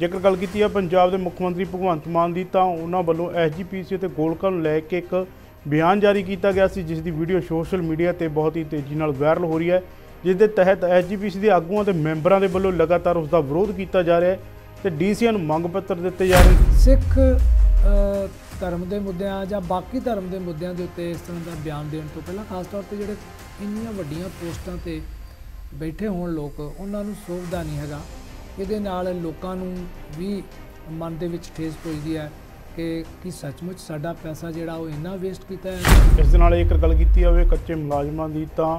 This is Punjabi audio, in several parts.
ਜੇਕਰ ਗੱਲ ਕੀਤੀ ਹੈ ਪੰਜਾਬ ਦੇ ਮੁੱਖ ਮੰਤਰੀ ਭਗਵੰਤ ਮਾਨ ਦੀ ਤਾਂ ਉਹਨਾਂ ਵੱਲੋਂ ਐਸਜੀਪੀਸੀ ਤੇ ਗੋਲਕਾ ਨੂੰ ਲੈ ਕੇ ਇੱਕ ਬਿਆਨ ਜਾਰੀ ਕੀਤਾ ਗਿਆ ਸੀ ਜਿਸ ਦੀ ਵੀਡੀਓ ਸੋਸ਼ਲ ਮੀਡੀਆ ਤੇ ਬਹੁਤ ਹੀ ਤੇਜ਼ੀ ਨਾਲ ਵਾਇਰਲ ਹੋ ਰਹੀ ਹੈ ਜਿਸ ਦੇ ਤਹਿਤ ਐਸਜੀਪੀਸੀ ਦੇ ਆਗੂਆਂ ਤੇ ਮੈਂਬਰਾਂ ਦੇ ਵੱਲੋਂ ਲਗਾਤਾਰ ਉਸ ਦਾ ਵਿਰੋਧ ਕੀਤਾ ਜਾ ਰਿਹਾ ਹੈ ਤੇ ਡੀਸੀ ਨੂੰ ਮੰਗ ਪੱਤਰ ਦਿੱਤੇ ਜਾ ਰਹੇ ਸਿੱਖ ਧਰਮ ਦੇ ਮੁੱਦਿਆਂ ਜਾਂ ਬਾਕੀ ਧਰਮ ਦੇ ਮੁੱਦਿਆਂ ਦੇ ਉੱਤੇ ਇਸ ਤਰ੍ਹਾਂ ਦਾ ਬਿਆਨ ਦੇਣ ਤੋਂ ਪਹਿਲਾਂ ਖਾਸ ਤੌਰ ਤੇ ਜਿਹੜੇ ਇੰਨੀਆਂ ਵੱਡੀਆਂ ਪੋਸਟਾਂ ਤੇ ਬੈਠੇ ਹੋਣ ਲੋਕ ਉਹਨਾਂ ਨੂੰ ਸੋਭਦਾ ਨਹੀਂ ਹੈਗਾ ਇਹਦੇ ਨਾਲ ਲੋਕਾਂ ਨੂੰ ਵੀ ਮਨ ਦੇ ਵਿੱਚ ਠੇਸ ਪਹੁੰਚਦੀ ਹੈ ਕਿ ਕੀ ਸੱਚਮੁੱਚ ਸਾਡਾ ਪੈਸਾ ਜਿਹੜਾ ਉਹ ਇੰਨਾ ਵੇਸਟ ਕੀਤਾ ਹੈ ਇਸ ਦੇ ਨਾਲ ਇੱਕ ਗੱਲ ਕੀਤੀ ਹੋਵੇ ਕੱਚੇ ਮੁਲਾਜ਼ਮਾਂ ਦੀ ਤਾਂ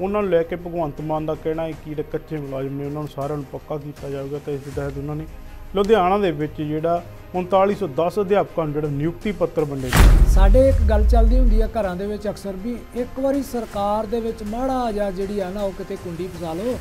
ਉਹਨਾਂ ਨੂੰ ਲੈ ਕੇ ਭਗਵੰਤ ਮਾਨ ਦਾ ਕਹਿਣਾ ਹੈ ਕਿ ਜਿਹੜੇ ਕੱਚੇ ਮੁਲਾਜ਼ਮ ਨੇ ਉਹਨਾਂ ਨੂੰ ਸਾਰਿਆਂ ਨੂੰ ਪੱਕਾ ਕੀਤਾ ਜਾਊਗਾ ਤਾਂ ਇਸ ਦਾ ਉਹਨਾਂ ਨੇ ਲੁਧਿਆਣਾ ਦੇ ਵਿੱਚ ਜਿਹੜਾ 3910 ਅਧਿਆਪਕਾਂ ਨੂੰ ਜਿਹੜਾ ਨਿਯੁਕਤੀ ਪੱਤਰ ਵੰਡੇ ਸਾਡੇ ਇੱਕ ਗੱਲ ਚੱਲਦੀ ਹੁੰਦੀ ਆ ਘਰਾਂ ਦੇ ਵਿੱਚ ਅਕਸਰ ਵੀ ਇੱਕ ਵਾਰੀ ਸਰਕਾਰ ਦੇ ਵਿੱਚ ਮਾੜਾ ਆ ਜਾ ਜਿਹੜੀ ਆ ਨਾ ਉਹ ਕਿਤੇ ਕੁੰਡੀ ਫਸਾ ਲਓ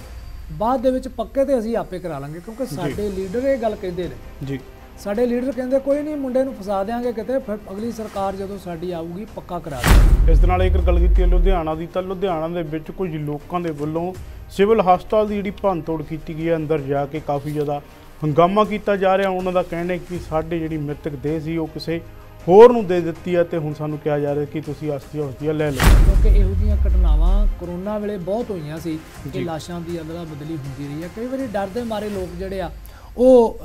ਬਾਅਦ ਦੇ ਵਿੱਚ ਪੱਕੇ ਤੇ ਅਸੀਂ ਆਪੇ ਕਰਾ ਲਾਂਗੇ ਕਿਉਂਕਿ ਸਾਡੇ ਲੀਡਰ ਇਹ ਗੱਲ ਕਹਿੰਦੇ ਨੇ ਜੀ ਸਾਡੇ ਲੀਡਰ ਕਹਿੰਦੇ ਕੋਈ ਨਹੀਂ ਮੁੰਡੇ ਨੂੰ ਫਸਾ ਦੇਾਂਗੇ ਕਿਤੇ ਫਿਰ ਅਗਲੀ ਸਰਕਾਰ ਜਦੋਂ ਸਾਡੀ ਆਊਗੀ ਪੱਕਾ ਕਰਾ ਦੇ ਇਸ ਦੇ ਨਾਲ ਇੱਕ ਗੱਲ ਕੀਤੀ ਲੁਧਿਆਣਾ ਦੀ ਤਾਂ ਲੁਧਿਆਣਾ ਦੇ ਵਿੱਚ ਕੁਝ ਲੋਕਾਂ ਦੇ ਵੱਲੋਂ ਸਿਵਲ ਹਸਪਤਾਲ ਦੀ ਜਿਹੜੀ ਭੰਨਤੋੜ ਕੀਤੀ ਗਈ ਹੈ ਅੰਦਰ ਜਾ ਕੇ ਕਾਫੀ ਜ਼ਿਆਦਾ ਹੰਗਾਮਾ ਕੀਤਾ ਜਾ ਰਿਹਾ ਉਹਨਾਂ ਦਾ ਕਹਿਣਾ ਹੈ ਕਿ ਸਾਡੇ ਜਿਹੜੀ ਮ੍ਰਿਤਕ ਦੇਹ ਸੀ ਉਹ ਕਿਸੇ ਹੋਰ ਨੂੰ ਦੇ ਦਿੱਤੀ ਹੈ ਤੇ ਹੁਣ ਸਾਨੂੰ ਕਿਹਾ ਜਾ ਰਿਹਾ ਕਿ ਤੁਸੀਂ ਅਸਥੀ ਔਸ਼ਧੀਆਂ ਲੈ ਲਓ ਕਿਉਂਕਿ ਇਹੋ ਜੀਆਂ ਘਟਨਾਵਾਂ ਕਰੋਨਾ ਵੇਲੇ ਬਹੁਤ ਹੋਈਆਂ ਸੀ ਕਿ ਲਾਸ਼ਾਂ ਦੀ ਅਦਲਾ ਬਦਲੀ ਹੁੰਦੀ ਰਹੀ ਹੈ ਕਈ ਵਾਰੀ ਡਰ ਦੇ ਮਾਰੇ ਲੋਕ ਜਿਹੜੇ ਆ ਉਹ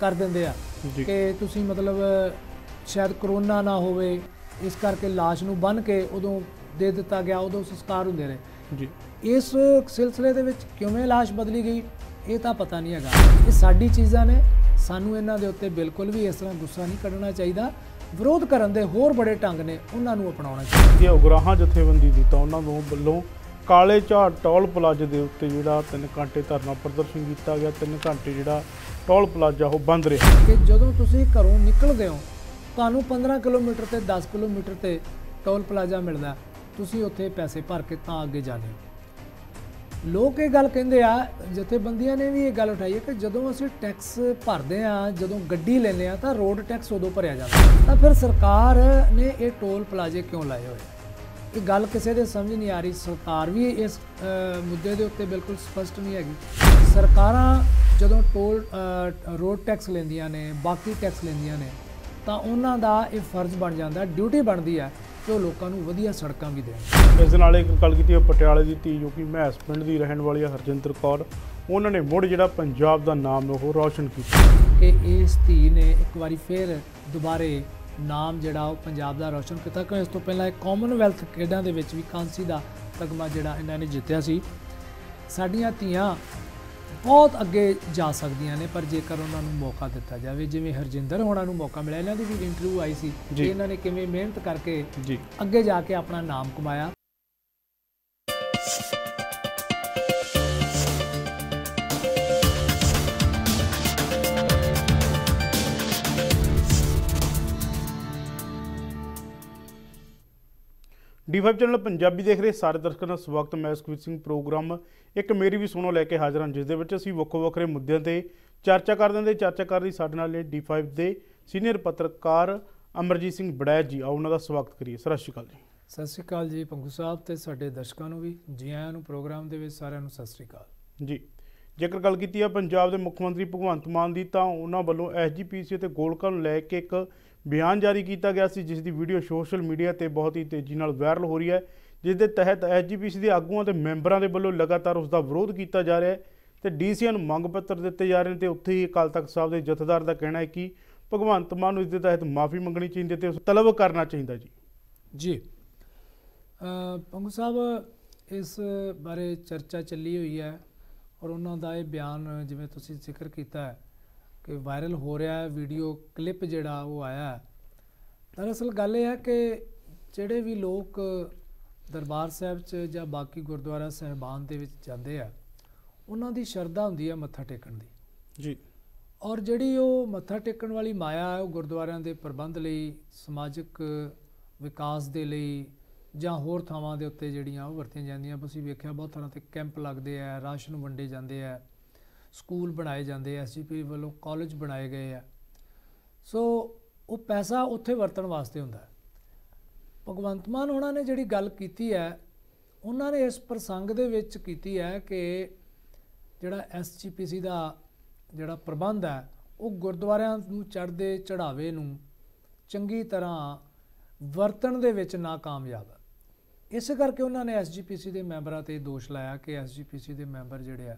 ਕਰ ਦਿੰਦੇ ਆ ਕਿ ਤੁਸੀਂ ਮਤਲਬ ਸ਼ਾਇਦ ਕਰੋਨਾ ਨਾ ਹੋਵੇ ਇਸ ਕਰਕੇ লাশ ਨੂੰ ਬੰਨ ਕੇ ਉਦੋਂ ਦੇ ਦਿੱਤਾ ਗਿਆ ਉਦੋਂ ਸੰਸਕਾਰ ਹੁੰਦੇ ਰਹੇ ਜੀ ਇਸ ਸਿਲਸਿਲੇ ਦੇ ਵਿੱਚ ਕਿਵੇਂ লাশ ਬਦਲੀ ਗਈ ਇਹ ਤਾਂ ਪਤਾ ਨਹੀਂ ਹੈਗਾ ਇਹ ਸਾਡੀ ਚੀਜ਼ਾਂ ਨੇ ਸਾਨੂੰ ਇਹਨਾਂ ਦੇ ਉੱਤੇ ਬਿਲਕੁਲ ਵੀ ਇਸ ਤਰ੍ਹਾਂ ਗੁੱਸਾ ਨਹੀਂ ਕੱਢਣਾ ਚਾਹੀਦਾ ਵਿਰੋਧ ਕਰਨ ਦੇ ਹੋਰ ਬੜੇ ਢੰਗ ਨੇ ਉਹਨਾਂ ਨੂੰ ਅਪਣਾਉਣਾ ਚਾਹੀਦਾ ਇਹ ਉਗਰਾਹਾਂ ਜਥੇਬੰਦੀ ਦੀ ਤਾਂ ਉਹਨਾਂ ਨੂੰ ਵੱਲੋਂ ਕਾਲੇ ਝਾੜ ਟੋਲ ਪਲਾਜ਼ੇ ਦੇ ਉੱਤੇ ਜਿਹੜਾ 3 ਘੰਟੇ ਧਰਨਾ ਪ੍ਰਦਰਸ਼ਨ ਕੀਤਾ ਗਿਆ 3 ਘੰਟੇ ਜਿਹੜਾ ਟੋਲ ਪਲਾਜ਼ਾ ਉਹ ਬੰਦ ਰਿਹਾ ਕਿ ਜਦੋਂ ਤੁਸੀਂ ਘਰੋਂ ਨਿਕਲਦੇ ਹੋ ਤੁਹਾਨੂੰ 15 ਕਿਲੋਮੀਟਰ ਤੇ 10 ਕਿਲੋਮੀਟਰ ਤੇ ਟੋਲ ਪਲਾਜ਼ਾ ਮਿਲਦਾ ਤੁਸੀਂ ਉੱਥੇ ਪੈਸੇ ਭਰ ਕੇ ਤਾਂ ਅੱਗੇ ਜਾਂਦੇ ਹੋ ਲੋਕ ਇਹ ਗੱਲ ਕਹਿੰਦੇ ਆ ਜਥੇਬੰਦੀਆਂ ਨੇ ਵੀ ਇਹ ਗੱਲ ਉਠਾਈ ਹੈ ਕਿ ਜਦੋਂ ਅਸੀਂ ਟੈਕਸ ਭਰਦੇ ਆ ਜਦੋਂ ਗੱਡੀ ਲੈਨੇ ਆ ਤਾਂ ਰੋਡ ਟੈਕਸ ਉਦੋਂ ਭਰਿਆ ਜਾਂਦਾ ਤਾਂ ਫਿਰ ਸਰਕਾਰ ਨੇ ਇਹ ਟੋਲ ਪਲਾਜ਼ੇ ਕਿਉਂ ਲਾਏ ਹੋਏ ਇਹ ਗੱਲ ਕਿਸੇ ਦੇ ਸਮਝ ਨਹੀਂ ਆ ਰਹੀ ਸਰਕਾਰ ਵੀ ਇਸ ਮੁੱਦੇ ਦੇ ਉੱਤੇ ਬਿਲਕੁਲ ਸਪਸ਼ਟ ਨਹੀਂ ਹੈਗੀ ਸਰਕਾਰਾਂ ਜਦੋਂ ਟੋਲ ਰੋਡ ਟੈਕਸ ਲੈਂਦੀਆਂ ਨੇ ਬਾਕੀ ਟੈਕਸ ਲੈਂਦੀਆਂ ਨੇ ਤਾਂ ਉਹਨਾਂ ਦਾ ਇਹ ਫਰਜ਼ ਬਣ ਜਾਂਦਾ ਡਿਊਟੀ ਬਣਦੀ ਹੈ ਤੇ ਉਹ ਲੋਕਾਂ ਨੂੰ ਵਧੀਆ ਸੜਕਾਂ ਵੀ ਦੇਣ ਇਸ ਦੇ ਨਾਲ ਇੱਕ ਗੱਲ ਕੀਤੀ ਹੈ ਪਟਿਆਲੇ ਦੀ ਧੀ ਜੋ ਕਿ ਮਹਿਸ ਪਿੰਡ ਦੀ ਰਹਿਣ ਵਾਲੀ ਹੈ ਹਰਜਿੰਦਰ ਕੌਰ ਉਹਨਾਂ ਨੇ ਮੁੜ ਜਿਹੜਾ ਪੰਜਾਬ ਦਾ ਨਾਮ ਉਹ ਰੌਸ਼ਨ ਕੀਤਾ ਕਿ ਇਸ ਧੀ ਨੇ ਇੱਕ ਵਾਰੀ ਫੇਰ ਦੁਬਾਰੇ ਨਾਮ ਜਿਹੜਾ ਉਹ ਪੰਜਾਬ ਦਾ ਰੌਸ਼ਨ ਕੀਤਾ ਕਿ ਇਸ ਤੋਂ ਪਹਿਲਾਂ ਇੱਕ ਕਾਮਨਵੈਲਥ ਖੇਡਾਂ ਦੇ ਵਿੱਚ ਵੀ ਕਾਂਸੀ ਦਾ ਤਗਮਾ ਜਿਹੜਾ ਇਹਨਾਂ ਨੇ ਜਿੱਤਿਆ ਸੀ ਸਾਡੀਆਂ ਧੀਆਂ ਬਹੁਤ ਅੱਗੇ ਜਾ ਸਕਦੀਆਂ ਨੇ ਪਰ ਜੇਕਰ ਉਹਨਾਂ ਨੂੰ ਮੌਕਾ ਦਿੱਤਾ ਜਾਵੇ ਜਿਵੇਂ ਹਰਜਿੰਦਰ ਹੋਣਾ ਨੂੰ ਮੌਕਾ ਮਿਲਿਆ ਇਹਨਾਂ ਦੀ ਵੀ ਇੰਟਰਵਿਊ ਆਈ ਸੀ ਕਿ ਇਹਨਾਂ ਨੇ ਕਿਵੇਂ ਮਿਹਨਤ ਕਰਕੇ ਅੱਗੇ ਜਾ ਕੇ ਆਪਣਾ ਨਾਮ ਕਮਾਇਆ ਡੀ5 ਚੈਨਲ ਪੰਜਾਬੀ ਦੇਖ ਰਹੇ ਸਾਰੇ ਦਰਸ਼ਕਾਂ ਦਾ ਸਵਾਗਤ ਮੈਂ ਸੁਖਵੀਰ ਸਿੰਘ ਪ੍ਰੋਗਰਾਮ ਇੱਕ ਮੇਰੀ ਵੀ ਸੁਣੋ ਲੈ ਕੇ ਹਾਜ਼ਰ ਹਾਂ ਜਿਸ ਦੇ ਵਿੱਚ ਅਸੀਂ ਵੱਖੋ ਵੱਖਰੇ ਮੁੱਦਿਆਂ ਤੇ ਚਰਚਾ ਕਰਦੇ ਹਾਂ ਚਰਚਾ ਕਰ ਰਹੀ ਸਾਡੇ ਨਾਲ ਨੇ D5 ਦੇ ਸੀਨੀਅਰ ਪੱਤਰਕਾਰ ਅਮਰਜੀਤ ਸਿੰਘ ਬੜੈਜ ਜੀ ਆਓ ਉਹਨਾਂ ਦਾ ਸਵਾਗਤ ਕਰੀਏ ਸਤਿ ਸ਼੍ਰੀ ਅਕਾਲ ਜੀ ਸਤਿ ਸ਼੍ਰੀ ਅਕਾਲ ਜੀ ਪੰਗੂ ਸਾਹਿਬ ਤੇ ਸਾਡੇ ਦਰਸ਼ਕਾਂ ਨੂੰ ਵੀ ਜੀ ਆਇਆਂ ਨੂੰ ਪ੍ਰੋਗਰਾਮ ਦੇ ਵਿੱਚ ਸਾਰਿਆਂ ਨੂੰ ਸਤਿ ਸ਼੍ਰੀ ਅਕਾਲ ਜੀ ਜੇਕਰ ਗੱਲ ਕੀਤੀ ਆ ਪੰਜਾਬ ਦੇ ਮੁੱਖ ਮੰਤਰੀ ਭਗਵੰਤ ਮਾਨ ਦੀ ਤਾਂ ਉਹਨਾਂ ਵੱਲੋਂ ਐਸਜੀਪੀਸੀ ਤੇ ਗੋਲਕਾ ਨੂੰ ਲੈ ਕੇ ਇੱਕ ਬਿਆਨ ਜਾਰੀ ਕੀਤਾ ਗਿਆ ਸੀ ਜਿਸ ਦੀ ਵੀਡੀਓ ਸੋਸ਼ਲ ਮੀਡੀਆ ਤੇ ਬਹੁਤ ਹੀ ਤੇਜ਼ੀ ਨਾਲ ਵਾਇਰਲ ਹੋ ਰਹੀ ਹੈ ਜਿਸ ਦੇ ਤਹਿਤ ਐਸਜੀਪੀਸੀ ਦੇ ਆਗੂਆਂ ਤੇ ਮੈਂਬਰਾਂ ਦੇ ਵੱਲੋਂ ਲਗਾਤਾਰ ਉਸ ਦਾ ਵਿਰੋਧ ਕੀਤਾ ਜਾ ਰਿਹਾ ਹੈ ਤੇ ਡੀਸੀ ਨੂੰ ਮੰਗ ਪੱਤਰ ਦਿੱਤੇ ਜਾ ਰਹੇ ਨੇ ਤੇ ਉੱਥੇ ਹੀ ਅਕਾਲ ਤਖਤ ਸਾਹਿਬ ਦੇ ਜਥੇਦਾਰ ਦਾ ਕਹਿਣਾ ਹੈ ਕਿ ਭਗਵੰਤ ਮਾਨ ਨੂੰ ਇਸ ਦੇ ਤਹਿਤ ਮਾਫੀ ਮੰਗਣੀ ਚਾਹੀਦੀ ਤੇ ਉਸ ਤਲਬ ਕਰਨਾ ਚਾਹੀਦਾ ਜੀ ਜੀ ਪੰਗੂ ਸਾਹਿਬ ਇਸ ਬਾਰੇ ਚਰਚਾ ਚੱਲੀ ਹੋਈ ਹੈ ਔਰ ਉਹਨਾਂ ਦਾ ਇਹ ਬਿਆਨ ਜਿਵੇਂ ਤੁਸੀਂ ਜ਼ਿਕਰ ਕੀਤਾ ਹੈ ਕਿ ਵਾਇਰਲ ਹੋ ਰਿਹਾ ਹੈ ਵੀਡੀਓ ਕਲਿੱਪ ਜਿਹੜਾ ਉਹ ਆਇਆ ਦਰਅਸਲ ਗੱਲ ਇਹ ਹੈ ਕਿ ਜਿਹੜੇ ਵੀ ਲੋਕ ਦਰਬਾਰ ਸਾਹਿਬ 'ਚ ਜਾਂ ਬਾਕੀ ਗੁਰਦੁਆਰਾ ਸਹਿਬਾਨ ਦੇ ਵਿੱਚ ਜਾਂਦੇ ਆ ਉਹਨਾਂ ਦੀ ਸ਼ਰਧਾ ਹੁੰਦੀ ਹੈ ਮੱਥਾ ਟੇਕਣ ਦੀ ਜੀ ਔਰ ਜਿਹੜੀ ਉਹ ਮੱਥਾ ਟੇਕਣ ਵਾਲੀ ਮਾਇਆ ਹੈ ਉਹ ਗੁਰਦੁਆਰਿਆਂ ਦੇ ਪ੍ਰਬੰਧ ਲਈ ਸਮਾਜਿਕ ਵਿਕਾਸ ਦੇ ਲਈ ਜਾਂ ਹੋਰ ਥਾਵਾਂ ਦੇ ਉੱਤੇ ਜਿਹੜੀਆਂ ਉਹ ਵਰਤੀਆਂ ਜਾਂਦੀਆਂ ਤੁਸੀਂ ਵੇਖਿਆ ਬਹੁਤ ਥਾਂ ਤੇ ਕੈਂਪ ਲੱਗਦੇ ਆ ਰਾਸ਼ਨ ਵੰਡੇ ਜਾਂਦੇ ਆ ਸਕੂਲ ਬਣਾਏ ਜਾਂਦੇ ਐ ਐਸਜੀਪੀ ਵੱਲੋਂ ਕਾਲਜ ਬਣਾਏ ਗਏ ਆ ਸੋ ਉਹ ਪੈਸਾ ਉੱਥੇ ਵਰਤਣ ਵਾਸਤੇ ਹੁੰਦਾ ਭਗਵੰਤ ਮਾਨ ਉਹਨਾਂ ਨੇ ਜਿਹੜੀ ਗੱਲ ਕੀਤੀ ਹੈ ਉਹਨਾਂ ਨੇ ਇਸ ਪ੍ਰਸੰਗ ਦੇ ਵਿੱਚ ਕੀਤੀ ਹੈ ਕਿ ਜਿਹੜਾ ਐਸਜੀਪੀਸੀ ਦਾ ਜਿਹੜਾ ਪ੍ਰਬੰਧ ਹੈ ਉਹ ਗੁਰਦੁਆਰਿਆਂ ਨੂੰ ਚੜਦੇ ਚੜਾਵੇ ਨੂੰ ਚੰਗੀ ਤਰ੍ਹਾਂ ਵਰਤਣ ਦੇ ਵਿੱਚ ਨਾਕਾਮਯਾਬ ਹੈ ਇਸ ਕਰਕੇ ਉਹਨਾਂ ਨੇ ਐਸਜੀਪੀਸੀ ਦੇ ਮੈਂਬਰਾਂ ਤੇ ਦੋਸ਼ ਲਾਇਆ ਕਿ ਐਸਜੀਪੀਸੀ ਦੇ ਮੈਂਬਰ ਜਿਹੜੇ ਆ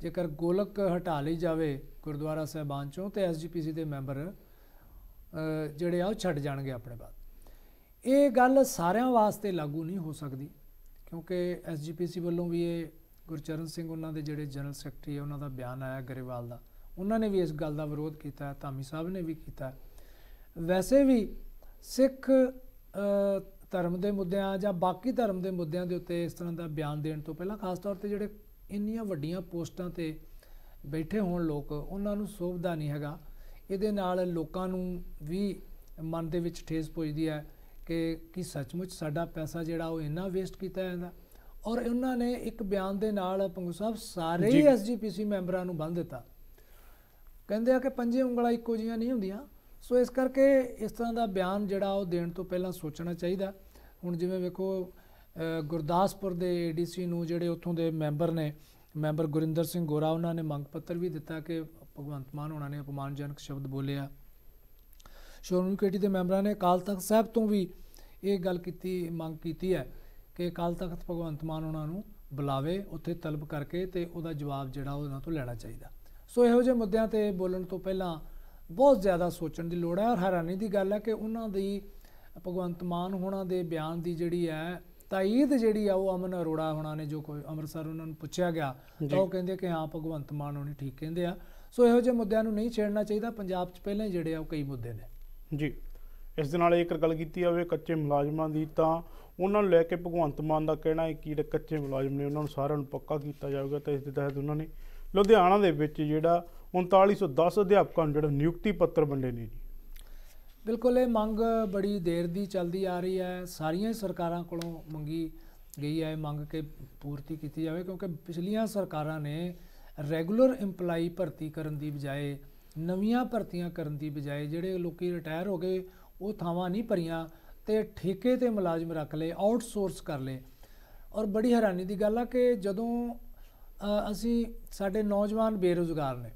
ਜੇਕਰ ਗੋਲਕ ਹਟਾ ਲਈ ਜਾਵੇ ਗੁਰਦੁਆਰਾ ਸਾਹਿਬਾਂ ਚੋਂ ਤੇ ਐਸਜੀਪੀਸੀ ਦੇ ਮੈਂਬਰ ਜਿਹੜੇ ਆ ਉਹ ਛੱਡ ਜਾਣਗੇ ਆਪਣੇ ਬਾਅਦ ਇਹ ਗੱਲ ਸਾਰਿਆਂ ਵਾਸਤੇ ਲਾਗੂ ਨਹੀਂ ਹੋ ਸਕਦੀ ਕਿਉਂਕਿ ਐਸਜੀਪੀਸੀ ਵੱਲੋਂ ਵੀ ਇਹ ਗੁਰਚਰਨ ਸਿੰਘ ਉਹਨਾਂ ਦੇ ਜਿਹੜੇ ਜਨਰਲ ਸੈਕਟਰੀ ਹੈ ਉਹਨਾਂ ਦਾ ਬਿਆਨ ਆਇਆ ਗਰੇਵਾਲ ਦਾ ਉਹਨਾਂ ਨੇ ਵੀ ਇਸ ਗੱਲ ਦਾ ਵਿਰੋਧ ਕੀਤਾ ਧਾਮੀ ਸਾਹਿਬ ਨੇ ਵੀ ਕੀਤਾ ਵੈਸੇ ਵੀ ਸਿੱਖ ਧਰਮ ਦੇ ਮੁੱਦਿਆਂ ਜਾਂ ਬਾਕੀ ਧਰਮ ਦੇ ਮੁੱਦਿਆਂ ਦੇ ਉੱਤੇ ਇਸ ਤਰ੍ਹਾਂ ਦਾ ਬਿਆਨ ਦੇਣ ਤੋਂ ਪਹਿਲਾਂ ਖਾਸ ਤੌਰ ਤੇ ਜਿਹੜੇ ਇੰਨੀਆਂ ਵੱਡੀਆਂ ਪੋਸਟਾਂ ਤੇ ਬੈਠੇ ਹੋਣ ਲੋਕ ਉਹਨਾਂ ਨੂੰ ਸੋਭਦਾ ਨਹੀਂ ਹੈਗਾ ਇਹਦੇ ਨਾਲ ਲੋਕਾਂ ਨੂੰ ਵੀ ਮਨ ਦੇ ਵਿੱਚ ਠੇਸ ਪੁੱਜਦੀ ਹੈ ਕਿ ਕੀ ਸੱਚਮੁੱਚ ਸਾਡਾ ਪੈਸਾ ਜਿਹੜਾ ਉਹ ਇੰਨਾ ਵੇਸਟ ਕੀਤਾ ਜਾਂਦਾ ਔਰ ਉਹਨਾਂ ਨੇ ਇੱਕ ਬਿਆਨ ਦੇ ਨਾਲ ਪੰਗੂ ਸਾਹਿਬ ਸਾਰੇ ਐਸਜੀਪੀਸੀ ਮੈਂਬਰਾਂ ਨੂੰ ਬੰਦ ਦਿੱਤਾ ਕਹਿੰਦੇ ਆ ਕਿ ਪੰਜੇ ਉਂਗਲਾਂ ਇੱਕੋ ਜੀਆਂ ਨਹੀਂ ਹੁੰਦੀਆਂ ਸੋ ਇਸ ਕਰਕੇ ਇਸ ਤਰ੍ਹਾਂ ਦਾ ਬਿਆਨ ਜਿਹੜਾ ਉਹ ਦੇਣ ਤੋਂ ਪਹਿਲਾਂ ਸੋਚਣਾ ਚਾਹੀਦਾ ਹੁਣ ਜਿਵੇਂ ਵੇਖੋ ਗੁਰਦਾਸਪੁਰ ਦੇ ਏਡੀਸੀ ਨੂੰ ਜਿਹੜੇ ਉੱਥੋਂ ਦੇ ਮੈਂਬਰ ਨੇ ਮੈਂਬਰ ਗੁਰਿੰਦਰ ਸਿੰਘ ਗੋਰਾ ਉਹਨਾਂ ਨੇ ਮੰਗ ਪੱਤਰ ਵੀ ਦਿੱਤਾ ਕਿ ਭਗਵੰਤ ਮਾਨ ਉਹਨਾਂ ਨੇ ਅਪਮਾਨਜਨਕ ਸ਼ਬਦ ਬੋਲੇ ਆ ਸ਼੍ਰੋਮਣੀ ਕਮੇਟੀ ਦੇ ਮੈਂਬਰਾਂ ਨੇ ਅਕਾਲ ਤਖਤ ਸਾਹਿਬ ਤੋਂ ਵੀ ਇਹ ਗੱਲ ਕੀਤੀ ਮੰਗ ਕੀਤੀ ਹੈ ਕਿ ਅਕਾਲ ਤਖਤ ਭਗਵੰਤ ਮਾਨ ਉਹਨਾਂ ਨੂੰ ਬੁਲਾਵੇ ਉੱਥੇ ਤਲਬ ਕਰਕੇ ਤੇ ਉਹਦਾ ਜਵਾਬ ਜਿਹੜਾ ਉਹਨਾਂ ਤੋਂ ਲੈਣਾ ਚਾਹੀਦਾ ਸੋ ਇਹੋ ਜਿਹੇ ਮੁੱਦਿਆਂ ਤੇ ਬੋਲਣ ਤੋਂ ਪਹਿਲਾਂ ਬਹੁਤ ਜ਼ਿਆਦਾ ਸੋਚਣ ਦੀ ਲੋੜ ਹੈ ਔਰ ਹੈਰਾਨੀ ਦੀ ਗੱਲ ਹੈ ਕਿ ਉਹਨਾਂ ਦੀ ਭਗਵੰਤ ਮਾਨ ਹੋਣਾ ਦੇ ਬਿਆਨ ਦੀ ਜਿਹੜੀ ਹੈ ਤਾਇਦ ਜਿਹੜੀ ਆ ਉਹ ਅਮਨ ਅਰੋੜਾ ਹੋਣਾ ਨੇ ਜੋ ਕੋਈ ਅੰਮ੍ਰਿਤਸਰ ਉਹਨਾਂ ਨੂੰ ਪੁੱਛਿਆ ਗਿਆ ਤਾਂ ਉਹ ਕਹਿੰਦੇ ਕਿ ਹਾਂ ਭਗਵੰਤ ਮਾਨ ਹੋਣੀ ਠੀਕ ਕਹਿੰਦੇ ਆ ਸੋ ਇਹੋ ਜਿਹੇ ਮੁੱਦਿਆਂ ਨੂੰ ਨਹੀਂ ਛੇੜਨਾ ਚਾਹੀਦਾ ਪੰਜਾਬ 'ਚ ਪਹਿਲਾਂ ਜਿਹੜੇ ਆ ਉਹ ਕਈ ਮੁੱਦੇ ਨੇ ਜੀ ਇਸ ਦੇ ਨਾਲ ਕਰ ਗੱਲ ਕੀਤੀ ਜਾਵੇ ਕੱਚੇ ਮੁਲਾਜ਼ਮਾਂ ਦੀ ਤਾਂ ਉਹਨਾਂ ਨੂੰ ਲੈ ਕੇ ਭਗਵੰਤ ਮਾਨ ਦਾ ਕਹਿਣਾ ਹੈ ਕਿ ਜਿਹੜੇ ਕੱਚੇ ਮੁਲਾਜ਼ਮ ਨੇ ਉਹਨਾਂ ਨੂੰ ਸਾਰਿਆਂ ਨੂੰ ਪੱਕਾ ਕੀਤਾ ਜਾਊਗਾ ਤਾਂ ਇਸ ਦੇ ਤਹਿਤ ਉਹਨਾਂ ਨੇ ਲੁਧਿਆਣਾ ਦੇ ਵਿੱਚ ਜਿਹੜਾ 3910 ਅਧਿਆਪਕਾਂ ਨੂੰ ਜਿਹੜਾ ਨਿਯੁਕਤੀ ਪੱਤਰ ਵੰਡੇ ਨੇ ਜੀ ਬਿਲਕੁਲ ਇਹ ਮੰਗ ਬੜੀ ਦੇਰ ਦੀ ਚੱਲਦੀ ਆ ਰਹੀ ਹੈ ਸਾਰੀਆਂ ਸਰਕਾਰਾਂ ਕੋਲੋਂ ਮੰਗੀ ਗਈ ਹੈ ਮੰਗ ਕੇ ਪੂਰਤੀ ਕੀਤੀ ਜਾਵੇ ਕਿਉਂਕਿ ਪਿਛਲੀਆਂ ਸਰਕਾਰਾਂ ਨੇ ਰੈਗੂਲਰ ਏਮਪਲਾਈ ਭਰਤੀ ਕਰਨ ਦੀ ਬਜਾਏ ਨਵੀਆਂ ਭਰਤੀਆਂ ਕਰਨ ਦੀ ਬਜਾਏ ਜਿਹੜੇ ਲੋਕੀ ਰਿਟਾਇਰ ਹੋ ਗਏ ਉਹ ਥਾਵਾਂ ਨਹੀਂ ਭਰੀਆਂ ਤੇ ਠੇਕੇ ਤੇ ਮੁਲਾਜ਼ਮ ਰੱਖ ਲਏ ਆਊਟਸੋਰਸ ਕਰ ਲਏ ਔਰ ਬੜੀ ਹੈਰਾਨੀ ਦੀ ਗੱਲ ਆ ਕਿ ਜਦੋਂ ਅਸੀਂ ਸਾਡੇ ਨੌਜਵਾਨ ਬੇਰੋਜ਼ਗਾਰ ਨੇ